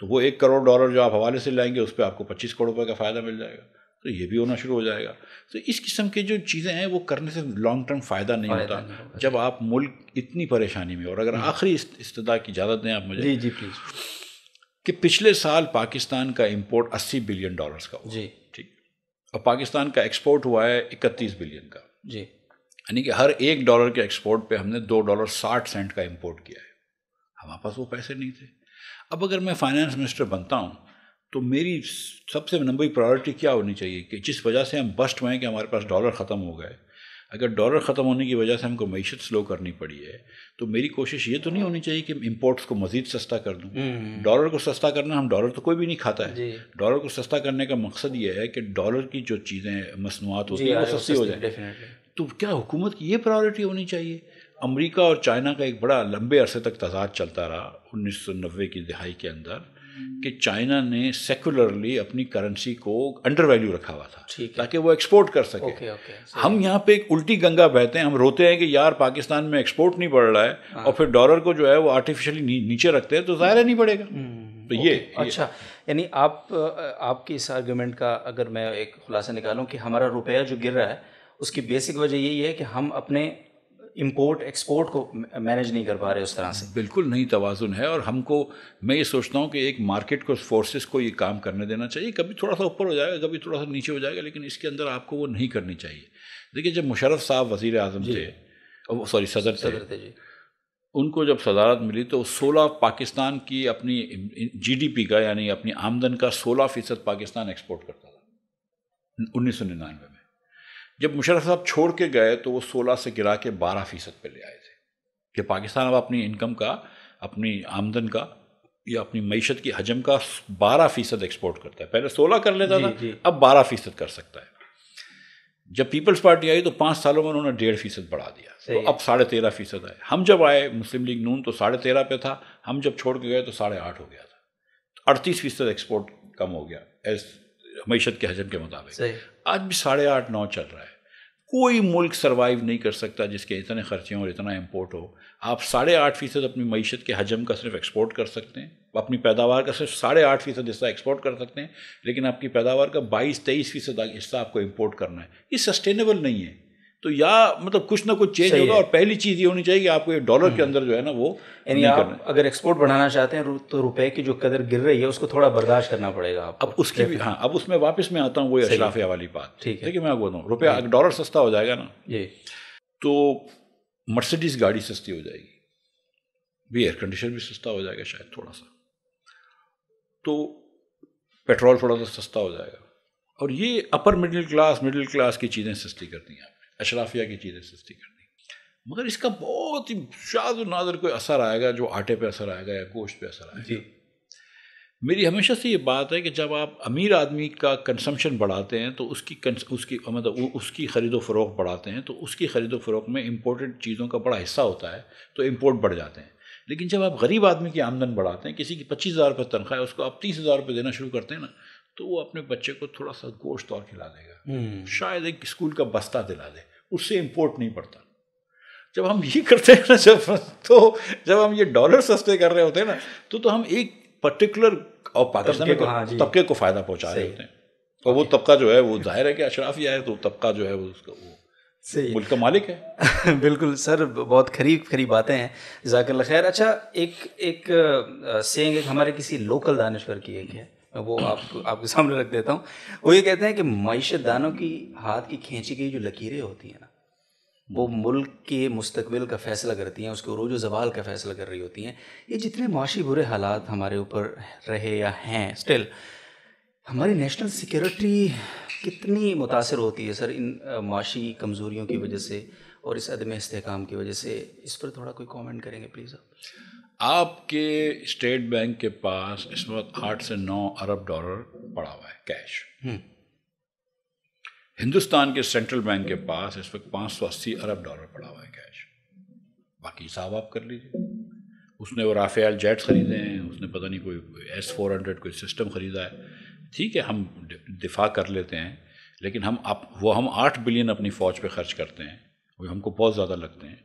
तो वो एक करोड़ डॉलर जो आप हवाले से लाएंगे उस पर आपको पच्चीस करोड़ रुपये का फ़ायदा मिल जाएगा तो ये भी होना शुरू हो जाएगा तो इस किस्म के जो चीज़ें हैं वो करने से लॉन्ग टर्म फ़ायदा नहीं होता जब आप मुल्क इतनी परेशानी में और अगर हम्म। आखिरी इस्तः की इजाज़त दें आप मुझे जी जी प्लीज़ कि पिछले साल पाकिस्तान का इंपोर्ट 80 बिलियन डॉलर्स का हुआ जी ठीक और पाकिस्तान का एक्सपोर्ट हुआ है 31 बिलियन का जी यानी कि हर एक डॉलर के एक्सपोर्ट पे हमने दो डॉलर साठ सेंट का इम्पोर्ट किया है हमारे पास वो पैसे नहीं थे अब अगर मैं फाइनेंस मिनिस्टर बनता हूँ तो मेरी सबसे नंबर प्रायोरिटी क्या होनी चाहिए कि जिस वजह से हम बस्ट हुए कि हमारे पास डॉलर ख़त्म हो गए अगर डॉलर ख़त्म होने की वजह से हमको मीशत स्लो करनी पड़ी है तो मेरी कोशिश ये तो नहीं होनी चाहिए कि इम्पोर्ट्स को मज़ीद सस्ता कर दूँ हम्म, हम्म। डॉलर को सस्ता करना हम डॉलर तो कोई भी नहीं खाता है डॉलर को सस्ता करने का मकसद ये है कि डॉलर की जो चीज़ें मसनूआत होती हैं वो सस्ती हो जाए तो क्या हुकूमत की ये प्रायोरिटी होनी चाहिए अमरीका और चाइना का एक बड़ा लंबे अरसे तक तजाद चलता रहा उन्नीस सौ नब्बे की दहाई के अंदर कि चाइना ने सेकुलरली अपनी करेंसी को अंडर वैल्यू रखा हुआ था ताकि वो एक्सपोर्ट कर सके ओके, ओके, हम यहाँ पे एक उल्टी गंगा बहते हैं हम रोते हैं कि यार पाकिस्तान में एक्सपोर्ट नहीं बढ़ रहा है हाँ। और फिर डॉलर को जो है वो आर्टिफिशियली नी, नीचे रखते हैं तो ज़ाहिर नहीं बढ़ेगा हम्म, तो ये अच्छा यानी आप आपकी इस आर्ग्यूमेंट का अगर मैं एक खुलासा निकालूँ कि हमारा रुपया जो गिर रहा है उसकी बेसिक वजह यही है कि हम अपने इम्पोर्ट एक्सपोर्ट को मैनेज नहीं कर पा रहे उस तरह से बिल्कुल नहीं तोज़ुन है और हमको मैं ये सोचता हूँ कि एक मार्केट को फोर्सेस को ये काम करने देना चाहिए कभी थोड़ा सा ऊपर हो जाएगा कभी थोड़ा सा नीचे हो जाएगा लेकिन इसके अंदर आपको वो नहीं करनी चाहिए देखिए जब मुशरफ साहब वज़ी अजम थे सॉरी सदर सदर थे जी उनको जब सदारत मिली तो सोलह पाकिस्तान की अपनी जीडीपी का यानी अपनी आमदन का सोलह फ़ीसद पाकिस्तान एक्सपोर्ट करता था उन्नीस सौ निन्यानवे जब मुशरफ साहब छोड़ के गए तो वो सोलह से गिरा के बारह फ़ीसद पर ले आए थे कि पाकिस्तान अब अपनी इनकम का अपनी आमदन का या अपनी मीशत की हजम का बारह फ़ीसद एक्सपोर्ट करता है पहले सोलह कर लेता था अब बारह फ़ीसद कर सकता है जब पीपल्स पार्टी आई तो पाँच सालों में उन्होंने डेढ़ फीसद बढ़ा दिया तो अब साढ़े तेरह फीसद आए हम जब आए मुस्लिम लीग नून तो साढ़े तेरह पे था हम जब छोड़ के गए तो साढ़े आठ हो गया था तो अड़तीस फीसद एक्सपोर्ट कम हो गया एज मीशत के हजम के मुताबिक आज भी साढ़े आठ नौ चल रहा है कोई मुल्क सर्वाइव नहीं कर सकता जिसके इतने खर्चे और इतना इम्पोर्ट हो आप साढ़े आठ फ़ीसद अपनी मीशत के हजम का सिर्फ एक्सपोर्ट कर सकते हैं अपनी पैदावार का सिर्फ साढ़े आठ फ़ीसद हिस्सा एक्सपोर्ट कर सकते हैं लेकिन आपकी पैदावार का बाईस तेईस फ़ीसद हिस्सा आपको इम्पोर्ट करना है ये सस्टेनेबल नहीं है तो या मतलब कुछ ना कुछ चेंज होगा और पहली चीज़ ये होनी चाहिए कि आपको डॉलर हम्म। के अंदर जो है ना वो यानी आप अगर एक्सपोर्ट बढ़ाना चाहते हैं तो रुपए की जो कदर गिर रही है उसको थोड़ा बर्दाश्त करना पड़ेगा आपको अब उसके भी हाँ अब उसमें वापस मैं आता हूँ वही अशराफिया वाली बात ठीक है देखिए मैं आपको बताऊँ रुपया डॉलर सस्ता हो जाएगा ना ये तो मर्सिडीज़ गाड़ी सस्ती हो जाएगी भी एयर कंडीशन भी सस्ता हो जाएगा शायद थोड़ा सा तो पेट्रोल थोड़ा सा सस्ता हो जाएगा और ये upper middle class middle class की चीज़ें सस्ती करती हैं अशराफिया की चीज़ें सस्ती कर दी मगर इसका बहुत ही शाद नादर कोई असर आएगा जो आटे पे असर आएगा या गोश्त पे असर आएगा जी मेरी हमेशा से ये बात है कि जब आप अमीर आदमी का कंसम्पशन बढ़ाते हैं तो उसकी उसकी मतलब उसकी ख़रीदो फ़रोख बढ़ाते हैं तो उसकी ख़रीदो फ़रोख में इम्पोर्टेड चीज़ों का बड़ा हिस्सा होता है तो इम्पोर्ट बढ़ जाते हैं लेकिन जब आप गरीब आदमी की आमदन बढ़ाते हैं किसी की पच्चीस हज़ार रुपये तनख्वाह है उसको आप तीस हज़ार रुपये देना शुरू करते हैं ना तो वो अपने बच्चे को थोड़ा सा गोश्त और खिला देगा हम्म। शायद एक स्कूल का बस्ता दिला दे उससे इम्पोर्ट नहीं पड़ता जब हम ये करते हैं ना जब तो जब हम ये डॉलर सस्ते कर रहे होते हैं ना तो तो हम एक पर्टिकुलर और पाकिस्तान के हाँ तबके को फ़ायदा पहुंचा रहे होते हैं और वो तबका जो है वो जाहिर है कि अशराफिया है तो तबका जो है वो उसका वो सही मुल्क का मालिक है *laughs* बिल्कुल सर बहुत खरीब खरीब बातें हैं जाकर खैर अच्छा एक एक सेंग एक हमारे किसी लोकल दानश्वर की एक है मैं वो आप आपके सामने रख देता हूँ वो ये कहते हैं कि मीशत दानों की हाथ की खींची गई जो लकीरें होती हैं ना वो मुल्क के मुस्तबिल का फैसला करती हैं उसके रोज़ जवाल का फैसला कर रही होती हैं ये जितने माशी बुरे हालात हमारे ऊपर रहे या हैं स्टिल हमारी नेशनल सिक्योरिटी कितनी मुतासर होती है सर इन माशी कमज़ोरियों की वजह से और इस अदम इसकाम की वजह से इस पर थोड़ा कोई कमेंट करेंगे प्लीज़ आप आपके स्टेट बैंक के पास इस वक्त आठ से नौ अरब डॉलर पड़ा हुआ है कैश हम्म। हिंदुस्तान के सेंट्रल बैंक के पास इस वक्त पाँच सौ अस्सी अरब डॉलर पड़ा हुआ है कैश बाकी हिसाब आप कर लीजिए उसने वो राफेल जेट ख़रीदे हैं उसने पता नहीं कोई एस फोर हंड्रेड कोई सिस्टम ख़रीदा है ठीक है हम दिफा कर लेते हैं लेकिन हम आप वो हम आठ बिलियन अपनी फ़ौज पे खर्च करते हैं वो हमको बहुत ज़्यादा लगते हैं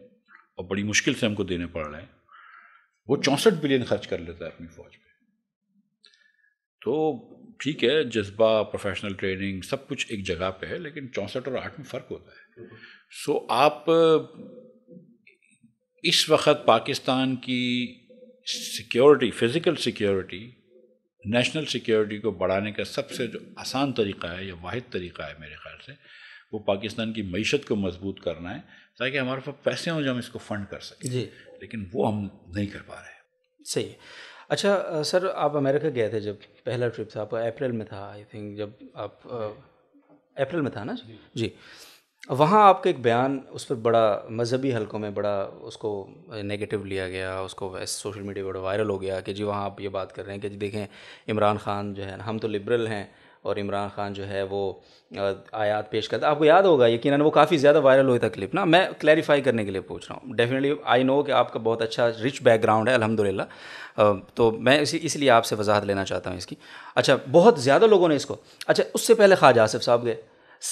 और बड़ी मुश्किल से हमको देने पड़ रहे हैं वो चौंसठ बिलियन खर्च कर लेता है अपनी फौज पे तो ठीक है जज्बा प्रोफेशनल ट्रेनिंग सब कुछ एक जगह पे है लेकिन चौंसठ और आठ में फ़र्क होता है सो so, आप इस वक्त पाकिस्तान की security physical security national security को बढ़ाने का सबसे जो आसान तरीका है या वाद तरीका है मेरे ख्याल से वो पाकिस्तान की मीशत को मजबूत करना है ताकि हमारे पास पैसे हों जो हम इसको फंड कर सकें जी लेकिन वो हम नहीं कर पा रहे सही अच्छा सर आप अमेरिका गए थे जब पहला ट्रिप था आपका अप्रैल में था आई थिंक जब आप अप्रैल में था ना जी, जी। वहाँ आपका एक बयान उस पर बड़ा मजहबी हलकों में बड़ा उसको नेगेटिव लिया गया उसको सोशल मीडिया पर वायरल हो गया कि जी वहाँ आप ये बात कर रहे हैं कि जी देखें इमरान खान जो है हम तो लिबरल हैं और इमरान खान जो है वो आयात पेश करता आपको याद होगा यकीन वो काफ़ी ज़्यादा वायरल हुई था क्लिप ना मैं क्लैरिफाई करने के लिए पूछ रहा हूँ डेफिनेटली आई नो कि आपका बहुत अच्छा रिच बैकग्राउंड है अलहमदिल्ला तो मैं इसी इसलिए आपसे वजाहत लेना चाहता हूँ इसकी अच्छा बहुत ज़्यादा लोगों ने इसको अच्छा उससे पहले ख्वाज आसिफ साहब गए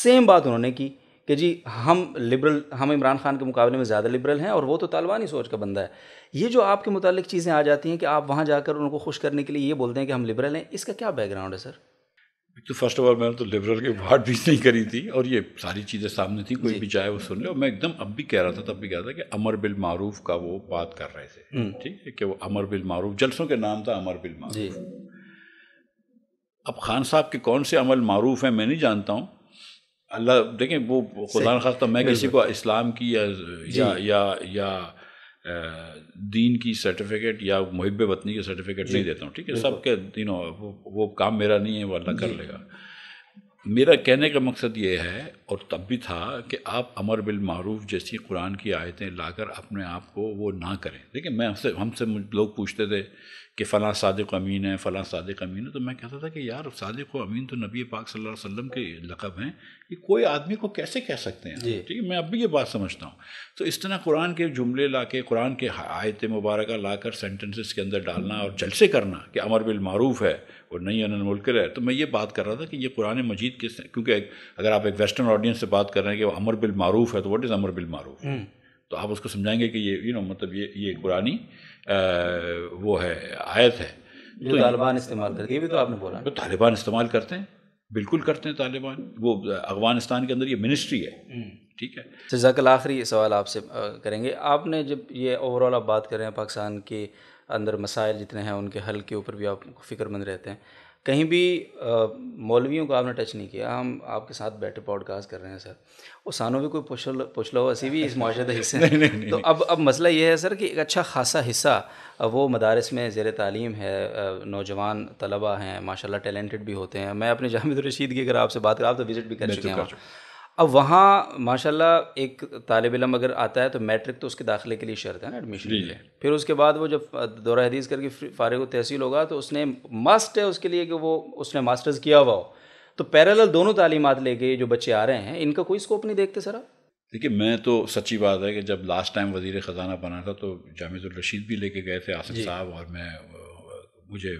सेम बात उन्होंने की कि जी हम लिबरल हम इमरान खान के मुकाबले में ज़्यादा लिबरल हैं और वो तो तालिबानी सोच का बंदा है ये जो आपके मुतल चीज़ें आ जाती हैं कि आप वहाँ जाकर उनको खुश करने के लिए ये बोलते हैं कि हम लिबरल हैं इसका क्या बैकग्राउंड है सर तो फर्स्ट ऑफ ऑल मैंने तो लिबरल के वार्ड भी नहीं करी थी और ये सारी चीज़ें सामने थी कोई भी चाहे वो सुन ले और मैं एकदम अब भी कह रहा था तब भी कह रहा था कि अमर बिल मारूफ का वो बात कर रहे थे हम्म। ठीक है कि वो अमर बिल मारूफ जलसों के नाम था अमर बिल मारूफ अब खान साहब के कौन से अमल मारूफ हैं मैं नहीं जानता हूँ अल्लाह देखें वो खुदा खास्ता मैं किसी को इस्लाम की या या या, या दीन की सर्टिफिकेट या मुहब वतनी की सर्टिफिकेट नहीं देता हूँ ठीक है सब के वो वो काम मेरा नहीं है वो अल्लाह कर लेगा मेरा कहने का मकसद ये है और तब भी था कि आप अमर बिल मारूफ जैसी कुरान की आयतें लाकर अपने आप को वो ना करें देखिए मैं हमसे हमसे लोग पूछते थे कि फ़लाँ सादिक अमीन है फ़लाँ सादिक अमीन है तो मैं कहता था कि यार सादिक व अमीन तो नबी पाक सल्लल्लाहु अलैहि वसल्लम के लकब हैं कि कोई आदमी को कैसे कह सकते हैं ठीक है मैं अब भी ये बात समझता हूँ तो इस तरह कुरान के जुमले ला के कुरान के आयत मुबारक ला कर सेंटेंसेस के अंदर डालना और जलसे करना कि अमर बिलमूफ़ है और अन अनमुलकर है तो मैं ये बात कर रहा था कि ये कुरान मजीद किस क्योंकि अगर आप एक वेस्टर्न ऑडियंस से बात कर रहे हैं कि अमर बिलमूफ़ है तो वट इज़ अमर बिलमूफ़ हम्म। तो आप उसको समझाएंगे कि ये यू नो मतलब ये ये कुरानी आ, वो है आयत है तो तालिबान इस्तेमाल करते ये भी तो आपने बोला तो तालिबान इस्तेमाल करते हैं बिल्कुल करते हैं तालिबान वो अफगानिस्तान के अंदर ये मिनिस्ट्री है हम्म। ठीक है जजाकल आखिरी सवाल आपसे करेंगे आपने जब ये ओवरऑल आप बात कर रहे हैं पाकिस्तान के अंदर मसाइल जितने हैं उनके हल के ऊपर भी आप फिक्रमंद रहते हैं कहीं भी मौलवियों को आपने टच नहीं किया हम आपके साथ बैठे पॉडकास्ट कर रहे हैं सर और सानों भी कोई पुछ लो पुछ लो असी भी इस *laughs* माशरे का हिस्सा नहीं, नहीं, नहीं, तो अब अब मसला ये है सर कि एक अच्छा खासा हिस्सा वो मदारस में जेर तालीम है नौजवान तलबा हैं माशाल्लाह टैलेंटेड भी होते हैं मैं अपने जामिद रशीद की अगर आपसे बात कर आप तो विज़िट भी कर चुके तो हैं अब वहाँ माशाल्लाह एक तालब इलम अगर आता है तो मैट्रिक तो उसके दाखिले के लिए शर्त है ना एडमिशन के लिए फिर उसके बाद वो जब दौरा हदीस करके फ़ारग तहसील होगा तो उसने मस्ट है उसके लिए कि वो उसने मास्टर्स किया हुआ हो तो पैरल दोनों तालीमत लेके जो बच्चे आ रहे हैं इनका कोई स्कोप नहीं देखते सर आप देखिए मैं तो सच्ची बात है कि जब लास्ट टाइम वजीर ख़जाना बना था तो जामिर भी लेके गए थे आसिफ साहब और मैं मुझे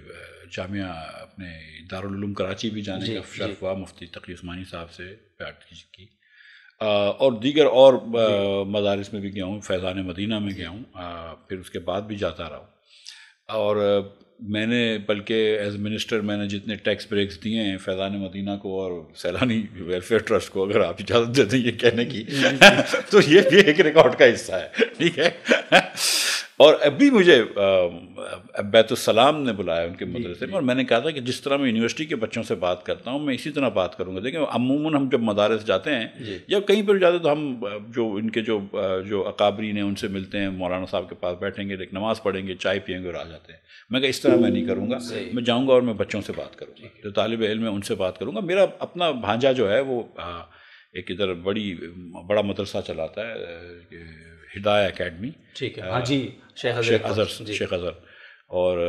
जामिया अपने दारुलूम कराची भी जाने का शर्फ हुआ मुफ्ती तकी उस्मानी साहब से प्यार की और दीगर और मदारस में भी गया हूँ फैज़ान मदीना में गया हूँ फिर उसके बाद भी जाता रहा हूँ और मैंने बल्कि एज मिनिस्टर मैंने जितने टैक्स ब्रेक्स दिए हैं फैज़ान मदीना को और सैलानी वेलफेयर ट्रस्ट को अगर आप इजाज़त दे दें ये कहने की *laughs* तो ये भी एक रिकॉर्ड का हिस्सा है ठीक है और अभी मुझे बैतुलसलाम ने बुलाया उनके मदरसे में और मैंने कहा था कि जिस तरह मैं यूनिवर्सिटी के बच्चों से बात करता हूँ मैं इसी तरह बात करूँगा देखिए अमूमन हम जब मदारस जाते हैं या कहीं पर जाते तो हम जो इनके जो जो अकाबरीन हैं उनसे मिलते हैं मौलाना साहब के पास बैठेंगे एक नमाज़ पढ़ेंगे चाय पियेंगे और आ जाते हैं मैं कहा इस तरह मैं नहीं करूँगा मैं जाऊँगा और मैं बच्चों से बात करूँगा जो तालब इलम है उनसे बात करूँगा मेरा अपना भांजा जो है वो एक इधर बड़ी बड़ा मदरसा चलाता है हिदाया अकेडमी ठीक है हाँ जी शेख अजर शेख अजर शेख अजर और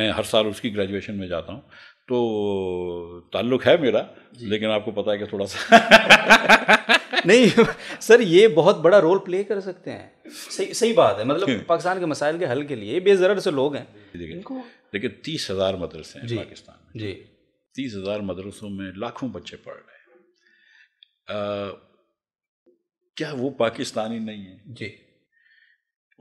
मैं हर साल उसकी ग्रेजुएशन में जाता हूँ तो ताल्लुक है मेरा लेकिन आपको पता है कि थोड़ा सा *laughs* नहीं सर ये बहुत बड़ा रोल प्ले कर सकते हैं सही सही बात है मतलब *laughs* पाकिस्तान के मसाइल के हल के लिए बेजर से लोग हैं देखिए तीस हज़ार मदरसे हैं पाकिस्तान में जी तीस हज़ार मदरसों में लाखों बच्चे पढ़ रहे हैं क्या वो पाकिस्तानी नहीं है जी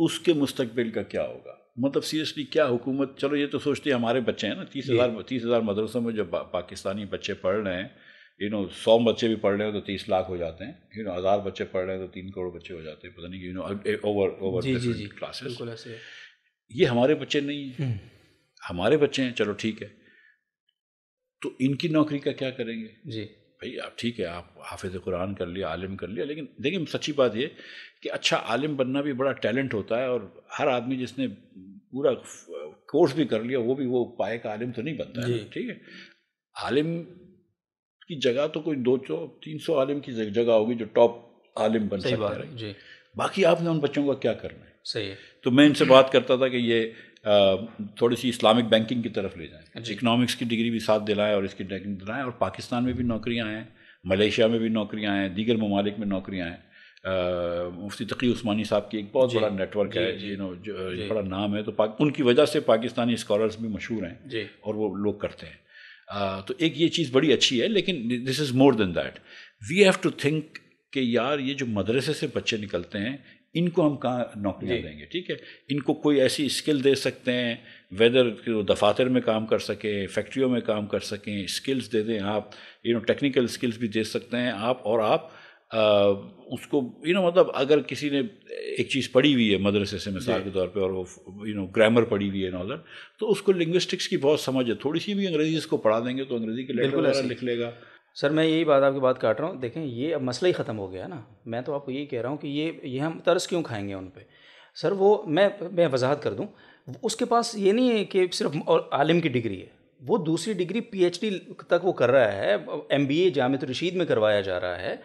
उसके मुस्तबिल का क्या होगा मतलब सीरियसली क्या हुकूमत चलो ये तो सोचते हमारे बच्चे हैं ना तीस हज़ार तीस हज़ार मदरसों में जब पाकिस्तानी बच्चे पढ़ रहे हैं यू नो सौ बच्चे भी पढ़ रहे हैं तो तीस लाख हो जाते हैं यू नो हज़ार बच्चे पढ़ रहे हैं तो तीन करोड़ बच्चे हो जाते हैं पता नहीं you know over over classes ये हमारे बच्चे नहीं हैं हम्म। हमारे बच्चे हैं चलो ठीक है तो इनकी नौकरी का क्या करेंगे जी भाई आप ठीक है आप हाफिज कुरान कर लिया आलिम कर लिया लेकिन देखिए सच्ची बात ये कि अच्छा आलिम बनना भी बड़ा टैलेंट होता है और हर आदमी जिसने पूरा कोर्स भी कर लिया वो भी वो पाए का आलिम तो नहीं बनता है ठीक है आलिम की जगह तो कोई दो सौ तीन सौ आलिम की जगह होगी जो टॉप आलिम बन सकता है बाकी आपने उन बच्चों का क्या करना है सही है तो मैं इनसे बात करता था कि ये थोड़ी सी इस्लामिक बैंकिंग की तरफ ले जाएं इकोनॉमिक्स की डिग्री भी साथ दिलाएं और इसकी डिग्री दिलाएं और पाकिस्तान में भी नौकरियां हैं मलेशिया में भी नौकरियां हैं दीगर ममालिक में नौकरियां हैं मुफ्ती तकी उस्मानी साहब की एक बहुत बड़ा नेटवर्क है यू नो बड़ा नाम है तो उनकी वजह से पाकिस्तानी स्कॉलर्स भी मशहूर हैं और वो लोग करते हैं तो एक ये चीज़ बड़ी अच्छी है लेकिन this is more than that we have to think कि यार ये जो मदरसे से बच्चे निकलते हैं इनको हम कहाँ नौकरियाँ देंगे ठीक है इनको कोई ऐसी स्किल दे सकते हैं वेदर दफातर में काम कर सकें फैक्ट्रियों में काम कर सकें स्किल्स दे दें आप यू नो टेक्निकल स्किल्स भी दे सकते हैं आप और आप आ, उसको यू नो मतलब अगर किसी ने एक चीज़ पढ़ी हुई है मदरसे से मिसाल के तौर पे और वो यू नो ग्रामर पढ़ी हुई है नॉल तो उसको लिंग्विस्टिक्स की बहुत समझ है थोड़ी सी भी अंग्रेजी इसको पढ़ा देंगे तो अंग्रेजी के लेटर लिख लेगा सर मैं यही बात आपकी बात काट रहा हूँ देखें ये अब मसला ही ख़त्म हो गया ना मैं तो आपको यही कह रहा हूँ कि ये ये हम तरस क्यों खाएंगे उन पर सर वो मैं मैं वजाहत कर दूँ उसके पास ये नहीं है कि सिर्फ और आलिम की डिग्री है वो दूसरी डिग्री पीएचडी तक वो कर रहा है एम ए जामत रशीद में करवाया जा रहा है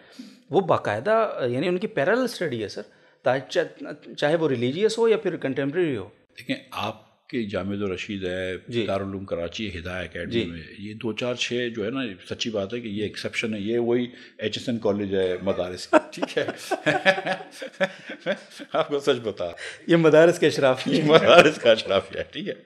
वो बाकायदा यानी उनकी पैरल स्टडी है सर चाहे वो रिलीजियस हो या फिर कंटेम्प्रेरी हो देखें आप आपकी जामिद रशीद है दारुलूम कराची हिदाय अकेडमी में ये दो चार छः जो है ना सच्ची बात है कि ये एक्सेप्शन है ये वही एच एस एन कॉलेज है मदारस का ठीक है *laughs* आपको सच बता ये मदारस के अशराफ ये मदारस का अशराफ है ठीक है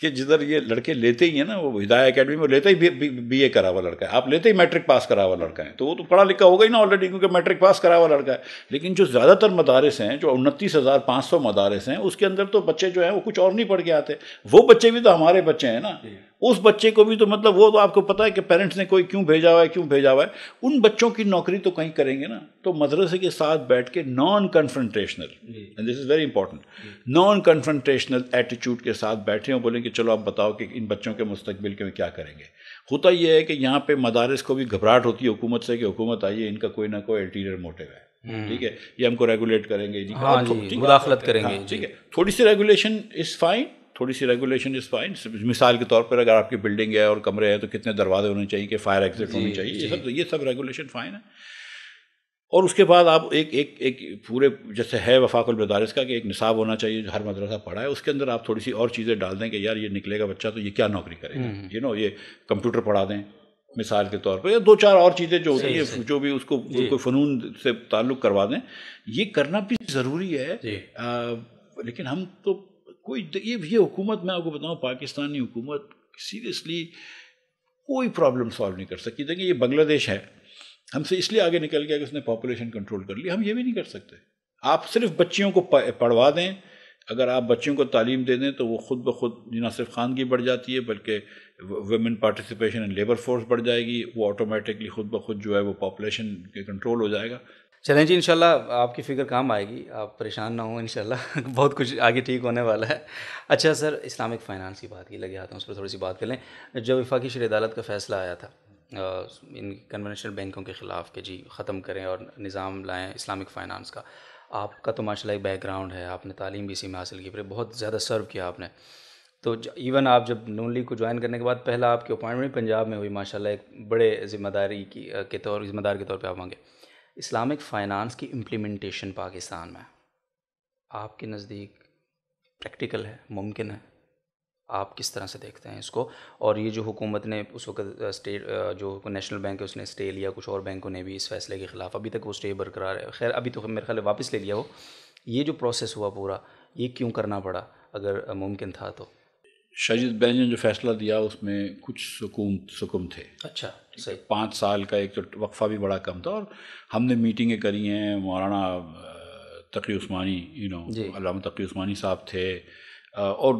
कि जिधर ये लड़के लेते ही हैं ना वो हिदाय अकेडमी में लेते ही बी ए करा हुआ लड़का है आप लेते ही मैट्रिक पास करा हुआ लड़का है तो वो तो पढ़ा लिखा होगा ही ना ऑलरेडी क्योंकि मैट्रिक पास करा हुआ लड़का है लेकिन जो ज़्यादातर मदारस हैं जो उनतीस हज़ार पाँच सौ मदारस हैं उसके अंदर तो बच्चे जो हैं वो कुछ और नहीं पढ़ के आते वो बच्चे भी तो हमारे बच्चे हैं ना उस बच्चे को भी तो मतलब वो तो आपको पता है कि पेरेंट्स ने कोई क्यों भेजा हुआ है क्यों भेजा हुआ है उन बच्चों की नौकरी तो कहीं करेंगे ना तो मदरसे के साथ बैठ के non confrontational and this is very important non confrontational attitude के साथ बैठे और बोलेंगे चलो आप बताओ कि इन बच्चों के मुस्तबिल के में क्या करेंगे होता यह है कि यहाँ पर मदारस को भी घबराहट होती है हुकूमत से कि हुकूमत आइए इनका कोई ना कोई एल्टीरियर मोटिव है हम्म। ठीक है ये हमको रेगुलेट करेंगे हाँ तो जी तो- हाँ जी मुदाखलत करेंगे ठीक है थोड़ी सी रेगुलेशन इज़ फाइन थोड़ी सी रेगुलेशन इज फाइन मिसाल के तौर पर अगर आपकी बिल्डिंग है और कमरे हैं तो कितने दरवाजे होने चाहिए कि फायर एग्जिट होनी चाहिए ये सब ये सब रेगुलेशन फाइन है और उसके बाद आप एक एक एक पूरे जैसे है वफाकुल मदारस का कि एक निसाब होना चाहिए जो हर मदरसा पढ़ा है उसके अंदर आप थोड़ी सी और चीज़ें डाल दें कि यार ये निकलेगा बच्चा तो ये क्या नौकरी करेगा यू हम्म। नो ये कंप्यूटर पढ़ा दें मिसाल के तौर पर या दो चार और चीज़ें जो होती हैं जो भी उसको कोई फ़नून से ताल्लुक़ करवा दें ये करना भी ज़रूरी है आ, लेकिन हम तो कोई ये ये हुकूमत मैं आपको बताऊँ पाकिस्तानी हुकूमत सीरियसली कोई प्रॉब्लम सॉल्व नहीं कर सकती देखिए ये बांग्लादेश है हमसे इसलिए आगे निकल गया कि उसने पॉपुलेशन कंट्रोल कर ली हम ये भी नहीं कर सकते आप सिर्फ बच्चियों को पढ़वा दें अगर आप बच्चियों को तालीम दे दें तो वो खुद ब खुद ना सिर्फ खानगी बढ़ जाती है बल्कि women participation in labour force बढ़ जाएगी वो ऑटोमेटिकली खुद ब खुद जो है वो पॉपुलेशन के कंट्रोल हो जाएगा चलें जी इनशाला आपकी फ़िक्र काम आएगी आप परेशान ना हो इन *laughs* बहुत कुछ आगे ठीक होने वाला है अच्छा सर इस्लामिक फ़ाइनेंस की बात की लगे आता हैं उस पर थोड़ी सी बात कर लें जब वफाकी शर अदालत का फ़ैसला आया था इन कन्वेंशनल बैंकों के ख़िलाफ़ के जी ख़त्म करें और निज़ाम लाएँ इस्लामिक फ़ाइनेंस का आपका तो माशा एक बैकग्राउंड है आपने तालीम भी इसी में हासिल की फिर बहुत ज़्यादा सर्व किया आपने तो इवन आप जब नून लीग को ज्वाइन करने के बाद पहला आपकी अपॉइंटमेंट पंजाब में हुई माशाल्लाह एक बड़े ज़िम्मेदारी की के तौर ज़िम्मेदार के तौर पर आप मांगे इस्लामिक फ़ाइनेंस की इम्प्लीमेंटेशन पाकिस्तान में आपके नज़दीक प्रैक्टिकल है मुमकिन है आप किस तरह से देखते हैं इसको और ये जो हुकूमत ने उस वक्त स्टेट जो नेशनल बैंक है उसने स्टे लिया कुछ और बैंकों ने भी इस फैसले के ख़िलाफ़ अभी तक वो स्टे बरकरार है खैर अभी तो मेरे ख्याल वापस ले लिया हो ये जो प्रोसेस हुआ पूरा ये क्यों करना पड़ा अगर मुमकिन था तो शाहिद बैंक ने जो फैसला दिया उसमें कुछ सुकून सुकून थे अच्छा सही पाँच साल का एक तो वक्फा भी बड़ा कम था और हमने मीटिंगें करी हैं मौलाना तकी उस्मानी यू नो अलामा तकी उस्मानी साहब थे और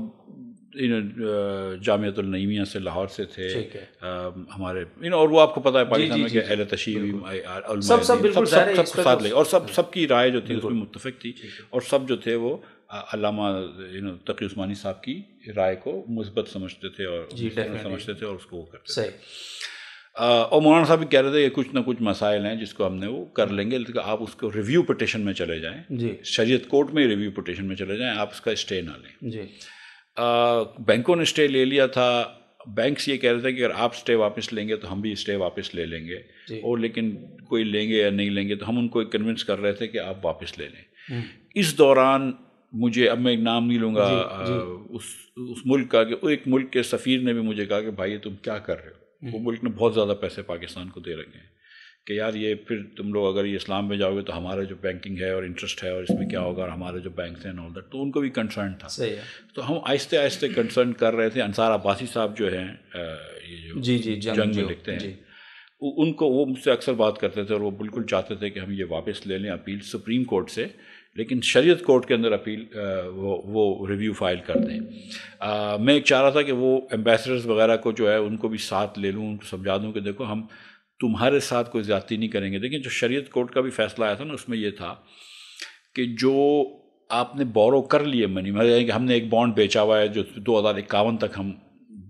यू नो जामियतुलनैमिया से लाहौर से थे हमारे यू नो और वो आपको पता है पाकिस्तान में अहल तशीर सब सब साथ ले और सब सबकी राय जो थी उसमें मुतफिक थी और सब जो थे वो अलामा यू नो तकी उस्मानी साहब की राय को मुस्बत समझते थे और समझते थे और उसको वो करते थे और मौलाना साहब भी कह रहे थे कि कुछ ना कुछ मसाइल हैं जिसको हमने वो कर लेंगे लेकिन आप उसको रिव्यू पटिशन में चले जाएँ जी शरीयत कोर्ट में रिव्यू पटिशन में चले जाएँ आप उसका स्टे ना लें जी बैंकों ने स्टे ले लिया था बैंक्स ये कह रहे थे कि अगर आप स्टे वापस लेंगे तो हम भी स्टे वापस ले लेंगे और लेकिन कोई लेंगे या नहीं लेंगे तो हम उनको कन्विंस कर रहे थे कि आप वापस ले लें हम्म। इस दौरान मुझे अब मैं एक नाम नहीं लूँगा उस उस मुल्क का कि एक मुल्क के सफ़ीर ने भी मुझे कहा कि भाई तुम क्या कर रहे हो वो हम्म। मुल्क ने बहुत ज़्यादा पैसे पाकिस्तान को दे रखे हैं कि यार ये फिर तुम लोग अगर ये इस्लाम में जाओगे तो हमारा जो बैंकिंग है और इंटरेस्ट है और इसमें क्या होगा और हमारे जो बैंक हैं ऑल दैट तो उनको भी कंसर्न था सही है तो हम आहिस्ते आहिस्ते कंसर्न कर रहे थे अंसार अब्बासी साहब जो हैं ये जो जी जी जंग, जंग में लिखते हैं उनको वो मुझसे अक्सर बात करते थे और वो बिल्कुल चाहते थे कि हम ये वापस ले लें अपील सुप्रीम कोर्ट से लेकिन शरीयत कोर्ट के अंदर अपील वो वो रिव्यू फाइल कर दें मैं एक चाह रहा था कि वो एम्बेसडर्स वगैरह को जो है उनको भी साथ ले लूँ उनको तो समझा दूँ कि देखो हम तुम्हारे साथ कोई ज़्यादा नहीं करेंगे देखिए जो शरीयत कोर्ट का भी फैसला आया था ना उसमें यह था कि जो आपने बोरो कर लिए मनी मैं मतलब यानी कि हमने एक बॉन्ड बेचा हुआ है जो दो हज़ार इक्यावन तक हम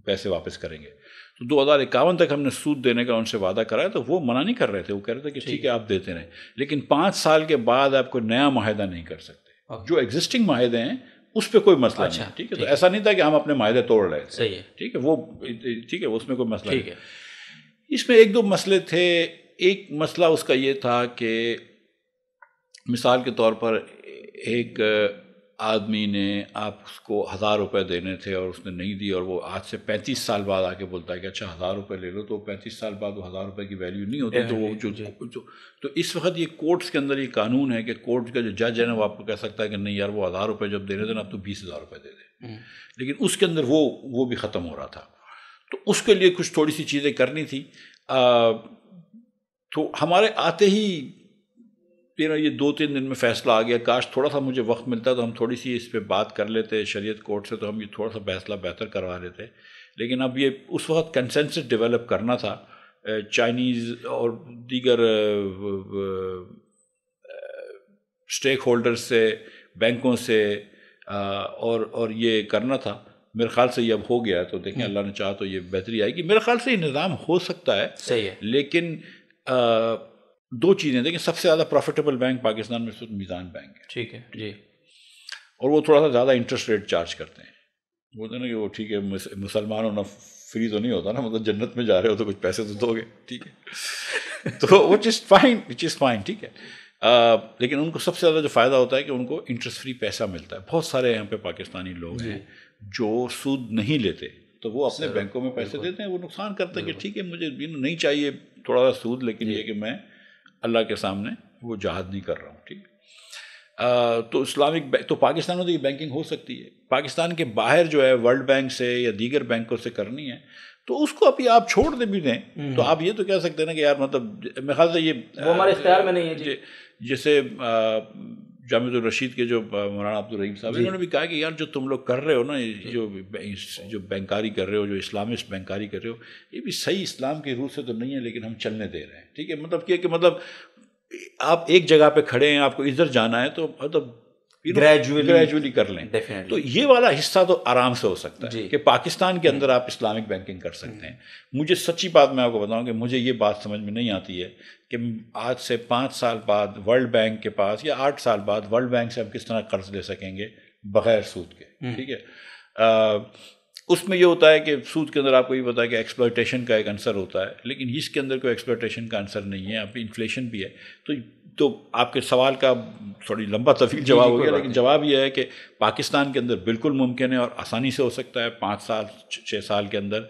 पैसे वापस करेंगे तो दो हज़ार इक्यावन तक हमने सूद देने का उनसे वादा कराया तो वो मना नहीं कर रहे थे वो कह रहे थे कि ठीक है आप देते रहें लेकिन पाँच साल के बाद आप कोई नया माहिदा नहीं कर सकते हाँ। जो एग्जिस्टिंग माहे हैं उस पर कोई मसला अच्छा, नहीं ठीक है तो ऐसा नहीं था कि हम अपने माहदे तोड़ रहे थे सही है ठीक है वो ठीक है उसमें कोई मसला ठीक है इसमें एक दो मसले थे एक मसला उसका ये था कि मिसाल के तौर पर एक आदमी ने आप उसको हज़ार रुपए देने थे और उसने नहीं दिए और वो आज से पैंतीस साल बाद आके बोलता है कि अच्छा हज़ार रुपए ले लो तो पैंतीस साल बाद वो हज़ार रुपए की वैल्यू नहीं होती तो वो जो, जो तो इस वक्त ये कोर्ट्स के अंदर ये कानून है कि कोर्ट का जो जज है ना वो आपको कह सकता है कि नहीं यार वो हज़ार रुपये जब दे रहे थे ना आप तो बीस हज़ार रुपये दे दें hmm. लेकिन उसके अंदर वो वो भी ख़त्म हो रहा था तो उसके लिए कुछ थोड़ी सी चीज़ें करनी थी तो हमारे आते ही फिर ये दो तीन दिन में फैसला आ गया काश थोड़ा सा मुझे वक्त मिलता तो हम थोड़ी सी इस पर बात कर लेते शरीयत कोर्ट से तो हम ये थोड़ा सा फैसला बेहतर करवा लेते लेकिन अब ये उस वक्त कंसेंसस डेवलप करना था चाइनीज़ और दीगर स्टेक होल्डर से बैंकों से और और ये करना था मेरे ख्याल से ये अब हो गया तो देखें हम्म। अल्लाह ने चाहा तो ये बेहतरी आएगी मेरे ख्याल से ये निज़ाम हो सकता है सही है लेकिन आ, दो चीज़ें देखिए सबसे ज़्यादा प्रॉफिटेबल बैंक पाकिस्तान में सिर्फ मिज़ान बैंक है ठीक है जी और वो थोड़ा सा ज़्यादा इंटरेस्ट रेट चार्ज करते हैं बोलते ना कि वो ठीक है मुसलमान होना फ्री तो नहीं होता ना मतलब जन्नत में जा रहे हो तो कुछ पैसे तो दोगे ठीक है *laughs* तो वो is fine which is fine ठीक है आ, लेकिन उनको सबसे ज़्यादा जो फ़ायदा होता है कि उनको इंटरेस्ट फ्री पैसा मिलता है बहुत सारे यहाँ पे पाकिस्तानी लोग हैं जो सूद नहीं लेते तो वो अपने बैंकों में पैसे देते हैं वो नुकसान करते हैं कि ठीक है मुझे नहीं चाहिए थोड़ा सा सूद लेकिन ये कि मैं अल्लाह के सामने वो जहाद नहीं कर रहा हूँ ठीक तो इस्लामिक तो पाकिस्तान में तो ये बैंकिंग हो सकती है पाकिस्तान के बाहर जो है वर्ल्ड बैंक से या दीगर बैंकों से करनी है तो उसको अभी आप छोड़ दे भी दें हम्म। तो आप ये तो कह सकते हैं ना कि यार मतलब मेरे ख्याल से ये हमारे इख्तियार में नहीं है जैसे जामिद रशीद के जो मौलाना अब्दुल रहीम साहब इन्होंने भी कहा कि यार जो तुम लोग कर रहे हो ना जो जो बैंकारी कर रहे हो जो इस्लामिस्ट बैंकारी कर रहे हो ये भी सही इस्लाम के रूल से तो नहीं है लेकिन हम चलने दे रहे हैं ठीक है मतलब क्या कि मतलब आप एक जगह पे खड़े हैं आपको इधर जाना है तो मतलब ग्रेजुअली ग्रेजुअली कर लें तो ये वाला हिस्सा तो आराम से हो सकता है कि पाकिस्तान के अंदर आप इस्लामिक बैंकिंग कर सकते हैं मुझे सच्ची बात मैं आपको बताऊं कि मुझे ये बात समझ में नहीं आती है कि आज से पाँच साल बाद वर्ल्ड बैंक के पास या आठ साल बाद वर्ल्ड बैंक से हम किस तरह कर्ज ले सकेंगे बगैर सूद के हम्म। ठीक है उसमें ये होता है कि सूद के अंदर आपको ये पता है कि एक्सप्लोटेशन का एक आंसर होता है लेकिन इसके अंदर कोई एक्सप्लोटेशन का आंसर नहीं है आपकी इन्फ्लेशन भी है तो तो आपके सवाल का थोड़ी लंबा तफील जवाब हो गया लेकिन जवाब यह है कि पाकिस्तान के अंदर बिल्कुल मुमकिन है और आसानी से हो सकता है पाँच साल छः साल के अंदर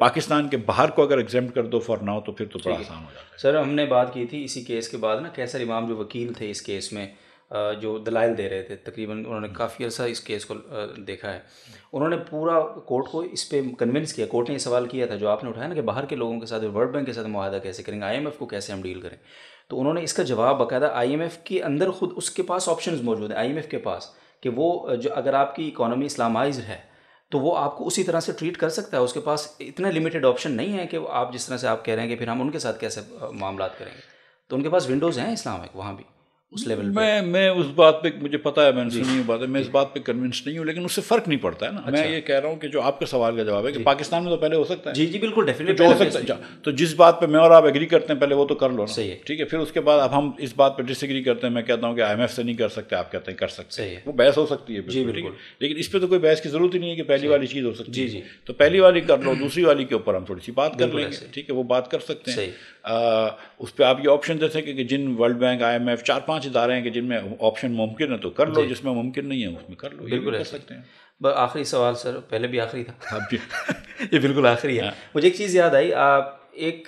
पाकिस्तान के बाहर को अगर एग्जाम कर दो फॉर नाउ तो फिर तो बड़ा आसान हो जाता है सर हमने बात की थी इसी केस के बाद ना कैसर इमाम जो वकील थे इस केस में जो दलाइल दे रहे थे तकरीबन उन्होंने हम्म। काफ़ी अर्सा इस केस को देखा है उन्होंने पूरा कोर्ट को इस पर कन्विंस किया कोर्ट ने यह सवाल किया था जो आपने उठाया ना कि बाहर के लोगों के साथ वर्ल्ड बैंक के साथ माहदा कैसे करेंगे आईएमएफ को कैसे हम डील करें तो उन्होंने इसका जवाब बाकायदा आईएमएफ के अंदर खुद उसके पास ऑप्शन मौजूद हैं आईएमएफ के पास कि वो जो अगर आपकी इकोनॉमी इस्लामाइज है तो वो आपको उसी तरह से ट्रीट कर सकता है उसके पास इतना लिमिटेड ऑप्शन नहीं है कि आप जिस तरह से आप कह रहे हैं कि फिर हम उनके साथ कैसे मामला करेंगे तो उनके पास विंडोज़ हैं इस्लामिक वहाँ भी उस लेवल मैं मैं उस बात पे मुझे पता है मैंने सुनी बात है मैं इस बात पे कन्विंस नहीं हूँ लेकिन उससे फर्क नहीं पड़ता है ना अच्छा। मैं ये कह रहा हूँ कि जो आपके सवाल का जवाब है कि पाकिस्तान में तो पहले हो सकता है जी जी बिल्कुल डेफिनेटली तो हो सकता है तो जिस बात पे मैं और आप एग्री करते हैं पहले वो तो कर लो सही है ठीक है फिर उसके बाद अब हम इस बात पर डिसग्री करते हैं मैं कहता हूँ कि आई से नहीं कर सकते आप कहते हैं कर सकते हैं वो बहस हो सकती है जी बिल्कुल लेकिन इस पर तो कोई बहस की जरूरत ही नहीं है कि पहली वाली चीज़ हो सकती है जी तो पहली वाली कर लो दूसरी वाली के ऊपर हम थोड़ी सी बात कर लेंगे ठीक है वो बात कर सकते हैं उस पर आप ये ऑप्शन दे सकें कि जिन world bank I M F चार पाँच इदारे हैं कि जिनमें ऑप्शन मुमकिन है तो कर लो जिसमें मुमकिन नहीं है उसमें कर लो बिल्कुल कर सकते हैं बस आखिरी सवाल सर पहले भी आखिरी था आप हाँ जी *laughs* ये बिल्कुल आखिरी है हाँ। मुझे एक चीज़ याद आई आप एक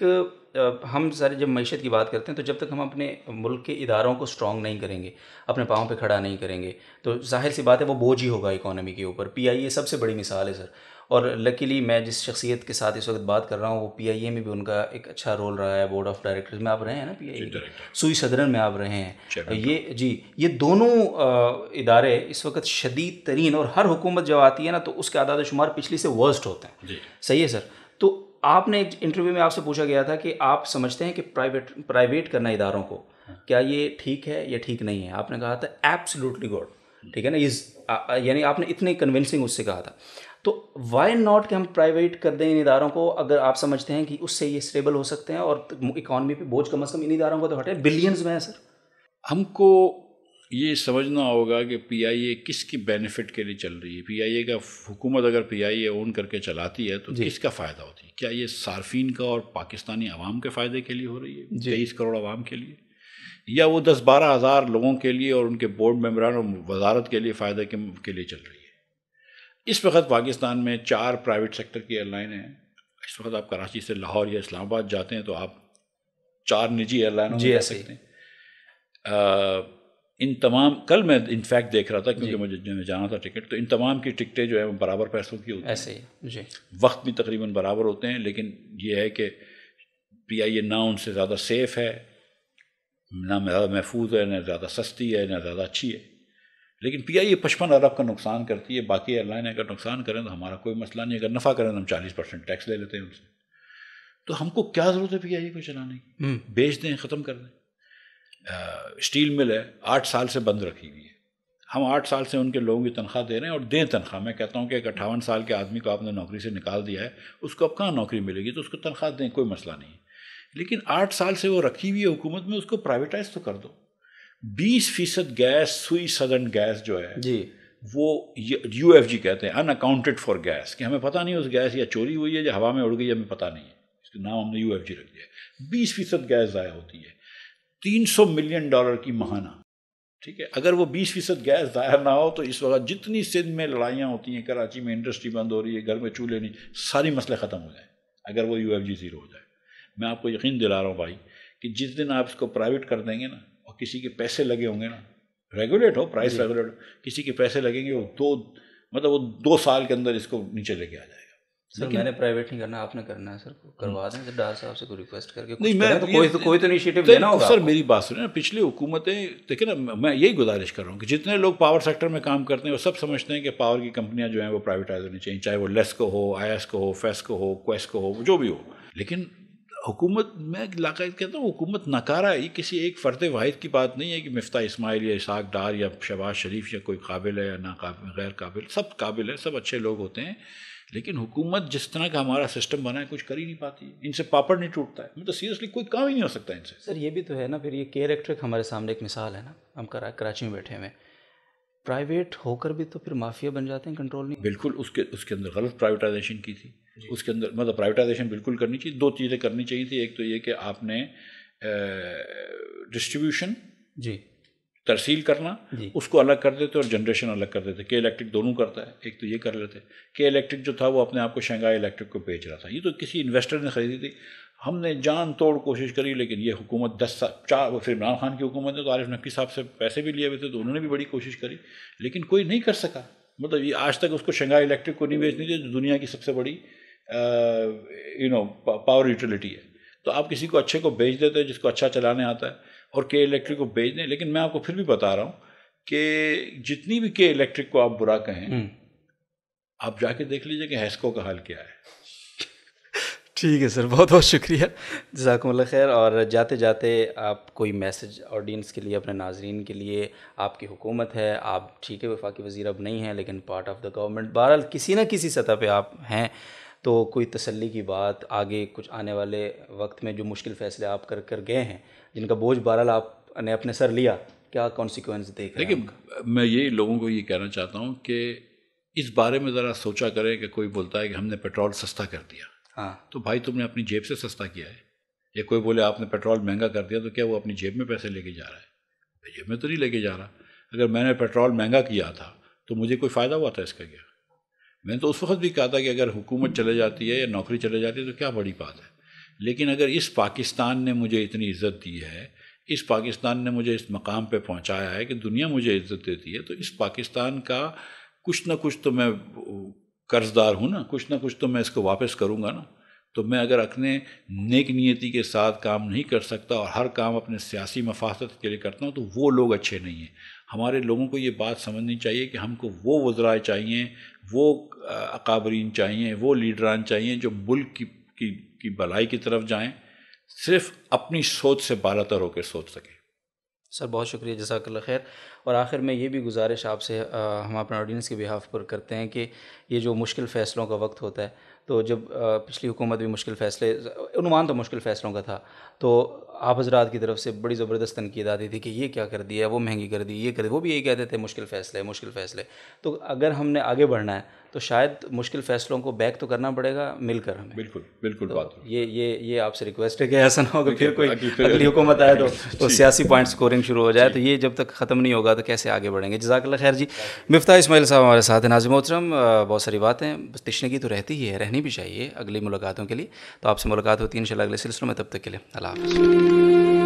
हम सारे जब मीशत की बात करते हैं तो जब तक हम अपने मुल्क के इदारों को स्ट्रॉन्ग नहीं करेंगे अपने पाँव पे खड़ा नहीं करेंगे तो जाहिर सी बात है वो बोझ ही होगा इकोनॉमी के ऊपर पी आई ए सबसे बड़ी मिसाल है सर और लकीली मैं जिस शख्सियत के साथ इस वक्त बात कर रहा हूँ वो पीआईए में भी उनका एक अच्छा रोल रहा है बोर्ड ऑफ डायरेक्टर्स में आप रहे हैं ना पीआईए सुई सदरन में आप रहे हैं ये जी ये दोनों इदारे इस वक्त शदीद तरीन और हर हुकूमत जब आती है ना तो उसके आदाद शुमार पिछली से वर्स्ट होते हैं सही है सर तो आपने एक इंटरव्यू में आपसे पूछा गया था कि आप समझते हैं कि प्राइवेट प्राइवेट करना इदारों को क्या ये ठीक है या ठीक नहीं है आपने कहा था एब्सोल्युटली गुड ठीक है ना इस यानी आपने इतने कन्विंसिंग उससे कहा था तो वाई नॉट कि हम प्राइवेट कर दें इन इदारों को अगर आप समझते हैं कि उससे ये स्टेबल हो सकते हैं और इकॉनमी पे बोझ कम अज़ कम इन इदारों को तो हटे बिलियंस में है सर हमको ये समझना होगा कि पीआईए किसकी बेनिफिट के लिए चल रही है पीआईए का हुकूमत अगर पीआईए ओन करके चलाती है तो किसका फ़ायदा होती है क्या ये सार्फिन का और पाकिस्तानी आवाम के फ़ायदे के लिए हो रही है तेईस करोड़ आवाम के लिए या वो दस बारह हज़ार लोगों के लिए और उनके बोर्ड मेम्बरान और वजारत के लिए फ़ायदे के, के लिए चल रही है इस वक्त पाकिस्तान में चार प्राइवेट सेक्टर की एयरलाइन हैं इस वक्त आप कराची से लाहौर या इस्लामाबाद जाते हैं तो आप चार निजी एयरलाइन जी ऐसे हैं इन तमाम कल मैं इनफैक्ट देख रहा था क्योंकि मुझे जाना था टिकट तो इन तमाम की टिकटें जो है वो बराबर पैसों की होती ऐसे जी वक्त भी तकरीबन बराबर होते हैं लेकिन ये है कि पी आई ए ना उनसे ज़्यादा सेफ़ है ना ज़्यादा महफूज है ना ज़्यादा सस्ती है ना ज़्यादा अच्छी है लेकिन पी आई ए पचपन अरब का नुकसान करती है बाकी एयरलाइन अगर नुकसान करें तो हमारा कोई मसला नहीं अगर नफ़ा करें तो हम चालीस परसेंट टैक्स ले लेते हैं उनसे तो हमको क्या ज़रूरत है पी आई ए को चलाने की हम्म। बेच दें ख़त्म कर दें स्टील मिल है आठ साल से बंद रखी हुई है हम आठ साल से उनके लोगों की तनख्वाह दे रहे हैं और दें तनख्वाह मैं कहता हूँ कि एक अट्ठावन साल के आदमी को आपने नौकरी से निकाल दिया है उसको अब कहाँ नौकरी मिलेगी तो उसको तनख्वाह दें कोई मसला नहीं है लेकिन आठ साल से वो रखी हुई है हुकूमत में उसको प्राइवेटाइज तो कर दो बीस फीसद गैस सुई सदन गैस जो है जी वो यू एफ जी कहते हैं अनअकाउंटेड फॉर गैस कि हमें पता नहीं उस गैस या चोरी हुई है या हवा में उड़ गई हमें पता नहीं है इसका नाम हमने यू एफ जी रख दिया बीस फीसद गैस ज़ाया होती है तीन सौ मिलियन डॉलर की महाना ठीक है अगर वो बीस फीसद गैस ज़ाहिर ना हो तो इस वक्त जितनी सिंध में लड़ाइयाँ होती हैं कराची में इंडस्ट्री बंद हो रही है घर में चूल्हे नहीं सारी मसले ख़त्म हो जाए अगर वो यू एफ जी ज़ीरो हो जाए मैं आपको यकीन दिला रहा हूँ भाई कि जिस दिन आप इसको प्राइवेट कर देंगे ना किसी के पैसे लगे होंगे ना रेगुलेट हो प्राइस रेगुलेट हो किसी के पैसे लगेंगे वो दो मतलब वो दो साल के अंदर इसको नीचे लेके आ जाएगा सर मैंने प्राइवेट नहीं करना आपने करना है सर करवा दें सर डॉक्टर साहब से कोई रिक्वेस्ट करके नहीं मैं तो कोई तो कोई तो इनिशिएटिव लेना होगा सर मेरी बात सुनिए ना पिछली हुकूमतें देखिए ना मैं यही गुजारिश कर रहा हूँ कि जितने लोग पावर सेक्टर में काम करते हैं वो सब समझते हैं कि पावर की कंपनियाँ जो हैं वो प्राइवेटाइज होनी चाहिए चाहे वो लेस्को हो आई को हो फेस्को e हो क्वेस्को हो जो भी हो लेकिन हुकूमत मैं लाकायद कहता हूँ हुकूमत नकारा है ये किसी एक फ़र्द वाहिद की बात नहीं है कि मफ्ता इसमाइल या इसाक डार या शबाज शरीफ या कोई काबिल है या ना काबिल गैर काबिल सब काबिल है सब अच्छे लोग होते हैं लेकिन हुकूमत जिस तरह का हमारा सिस्टम बना है कुछ कर ही नहीं पाती इनसे पापड़ नहीं टूटता है मतलब तो सीरियसली कोई काम ही नहीं हो सकता इनसे सर ये भी तो है ना फिर ये केयर एक्ट्रिक हमारे सामने एक मिसाल है ना हम कराची में बैठे हुए हैं प्राइवेट होकर भी तो फिर माफिया बन जाते हैं कंट्रोल नहीं बिल्कुल उसके उसके अंदर गलत प्राइवेटाइजेशन की थी उसके अंदर मतलब प्राइवेटाइजेशन बिल्कुल करनी चाहिए दो चीज़ें करनी चाहिए थी एक तो ये कि आपने डिस्ट्रीब्यूशन जी तरसील करना उसको अलग कर देते और जनरेशन अलग कर देते के इलेक्ट्रिक दोनों करता है एक तो ये कर लेते के इलेक्ट्रिक जो था वो अपने आप को शंघाई इलेक्ट्रिक को बेच रहा था ये तो किसी इन्वेस्टर ने खरीदी थी हमने जान तोड़ कोशिश करी लेकिन ये हुकूमत दस साल चार फिर इमरान खान की हुकूमत ने तो आरिफ नकवी साहब से पैसे भी लिए हुए थे तो उन्होंने भी बड़ी कोशिश करी लेकिन कोई नहीं कर सका मतलब ये आज तक उसको शंघाई इलेक्ट्रिक को नहीं बेचनी थी जो दुनिया की सबसे बड़ी यू नो पावर यूटिलिटी है तो आप किसी को अच्छे को बेच देते हैं जिसको अच्छा चलाने आता है और के इलेक्ट्रिक को बेच दें लेकिन मैं आपको फिर भी बता रहा हूँ कि जितनी भी के इलेक्ट्रिक को आप बुरा कहें हम्म। आप जाके देख लीजिए कि हैस्को का हाल क्या है ठीक है सर बहुत बहुत शुक्रिया जजाकमल खैर और जाते जाते आप कोई मैसेज ऑडियंस के लिए अपने नाजरन के लिए आपकी हुकूमत है आप ठीक है वफाकी वज़ी अब नहीं हैं लेकिन पार्ट ऑफ द गवर्नमेंट बहरहाल किसी ना किसी सतह पर आप हैं तो कोई तसली की बात आगे कुछ आने वाले वक्त में जो मुश्किल फ़ैसले आप कर कर गए हैं जिनका बोझ बहरहाल आपने अपने सर लिया क्या कॉन्सिक्वेंस देख लेकिन मैं ये लोगों को ये कहना चाहता हूँ कि इस बारे में ज़रा सोचा करें कि कोई बोलता है कि हमने पेट्रोल सस्ता कर दिया हाँ तो भाई तुमने अपनी जेब से सस्ता किया है या कोई बोले आपने पेट्रोल महंगा कर दिया तो क्या वो अपनी जेब में पैसे लेके जा रहा है जेब में तो नहीं लेके जा रहा अगर मैंने पेट्रोल महंगा किया था तो मुझे कोई फ़ायदा हुआ था इसका क्या मैंने तो उस वक्त भी कहा था कि अगर हुकूमत चले जाती है या नौकरी चले जाती है तो क्या बड़ी बात है लेकिन अगर इस पाकिस्तान ने मुझे इतनी इज्जत दी है इस पाकिस्तान ने मुझे इस मकाम पे पहुंचाया है कि दुनिया मुझे इज्जत देती है तो इस पाकिस्तान का कुछ ना कुछ तो मैं कर्जदार हूँ ना कुछ ना कुछ तो मैं इसको वापस करूँगा ना तो मैं अगर अपने नेक नियति के साथ काम नहीं कर सकता और हर काम अपने सियासी मफासत के लिए करता हूँ तो वो लोग अच्छे नहीं हैं हमारे लोगों को ये बात समझनी चाहिए कि हमको वो वज्राए चाहिए वो अकाबरीन चाहिए वो लीडरान चाहिए जो मुल्क की की, की भलाई की तरफ जाएँ सिर्फ अपनी सोच से बालतर होकर सोच सकें सर बहुत शुक्रिया जसाकल्ला खैर और आखिर में ये भी गुजारिश आपसे हम अपने ऑडियंस के बिहाफ पर करते हैं कि ये जो मुश्किल फ़ैसलों का वक्त होता है तो जब पिछली हुकूमत भी मुश्किल फ़ैसले अनुमान तो मुश्किल फ़ैसलों का था तो आप हजरात की तरफ से बड़ी ज़बरदस्त तनकीद आती थी कि ये क्या कर दिया वो महंगी कर दी ये कर दी वो भी यही कहते थे मुश्किल फ़ैसले मुश्किल फ़ैसले तो अगर हमने आगे बढ़ना है तो शायद मुश्किल फैसलों को बैक तो करना पड़ेगा मिलकर हमें बिल्कुल बिल्कुल तो बात ये ये ये आपसे रिक्वेस्ट है कि ऐसा ना हो कि फिर कोई अगली हुकूमत आए तो, *laughs* तो सियासी पॉइंट स्कोरिंग शुरू हो जाए तो ये जब तक ख़त्म नहीं होगा तो कैसे आगे बढ़ेंगे जजाकल्ला खैर जी मिफ्ता इसमाइल साहब हमारे साथ हैं नाजिम मोहतरम बहुत सारी बातें तशनगी तो रहती ही है रहनी भी चाहिए अगली मुलाकातों के लिए तो आपसे मुलाकात होती है इन अगले सिलसिलों में तब तक के लिए अल्लाह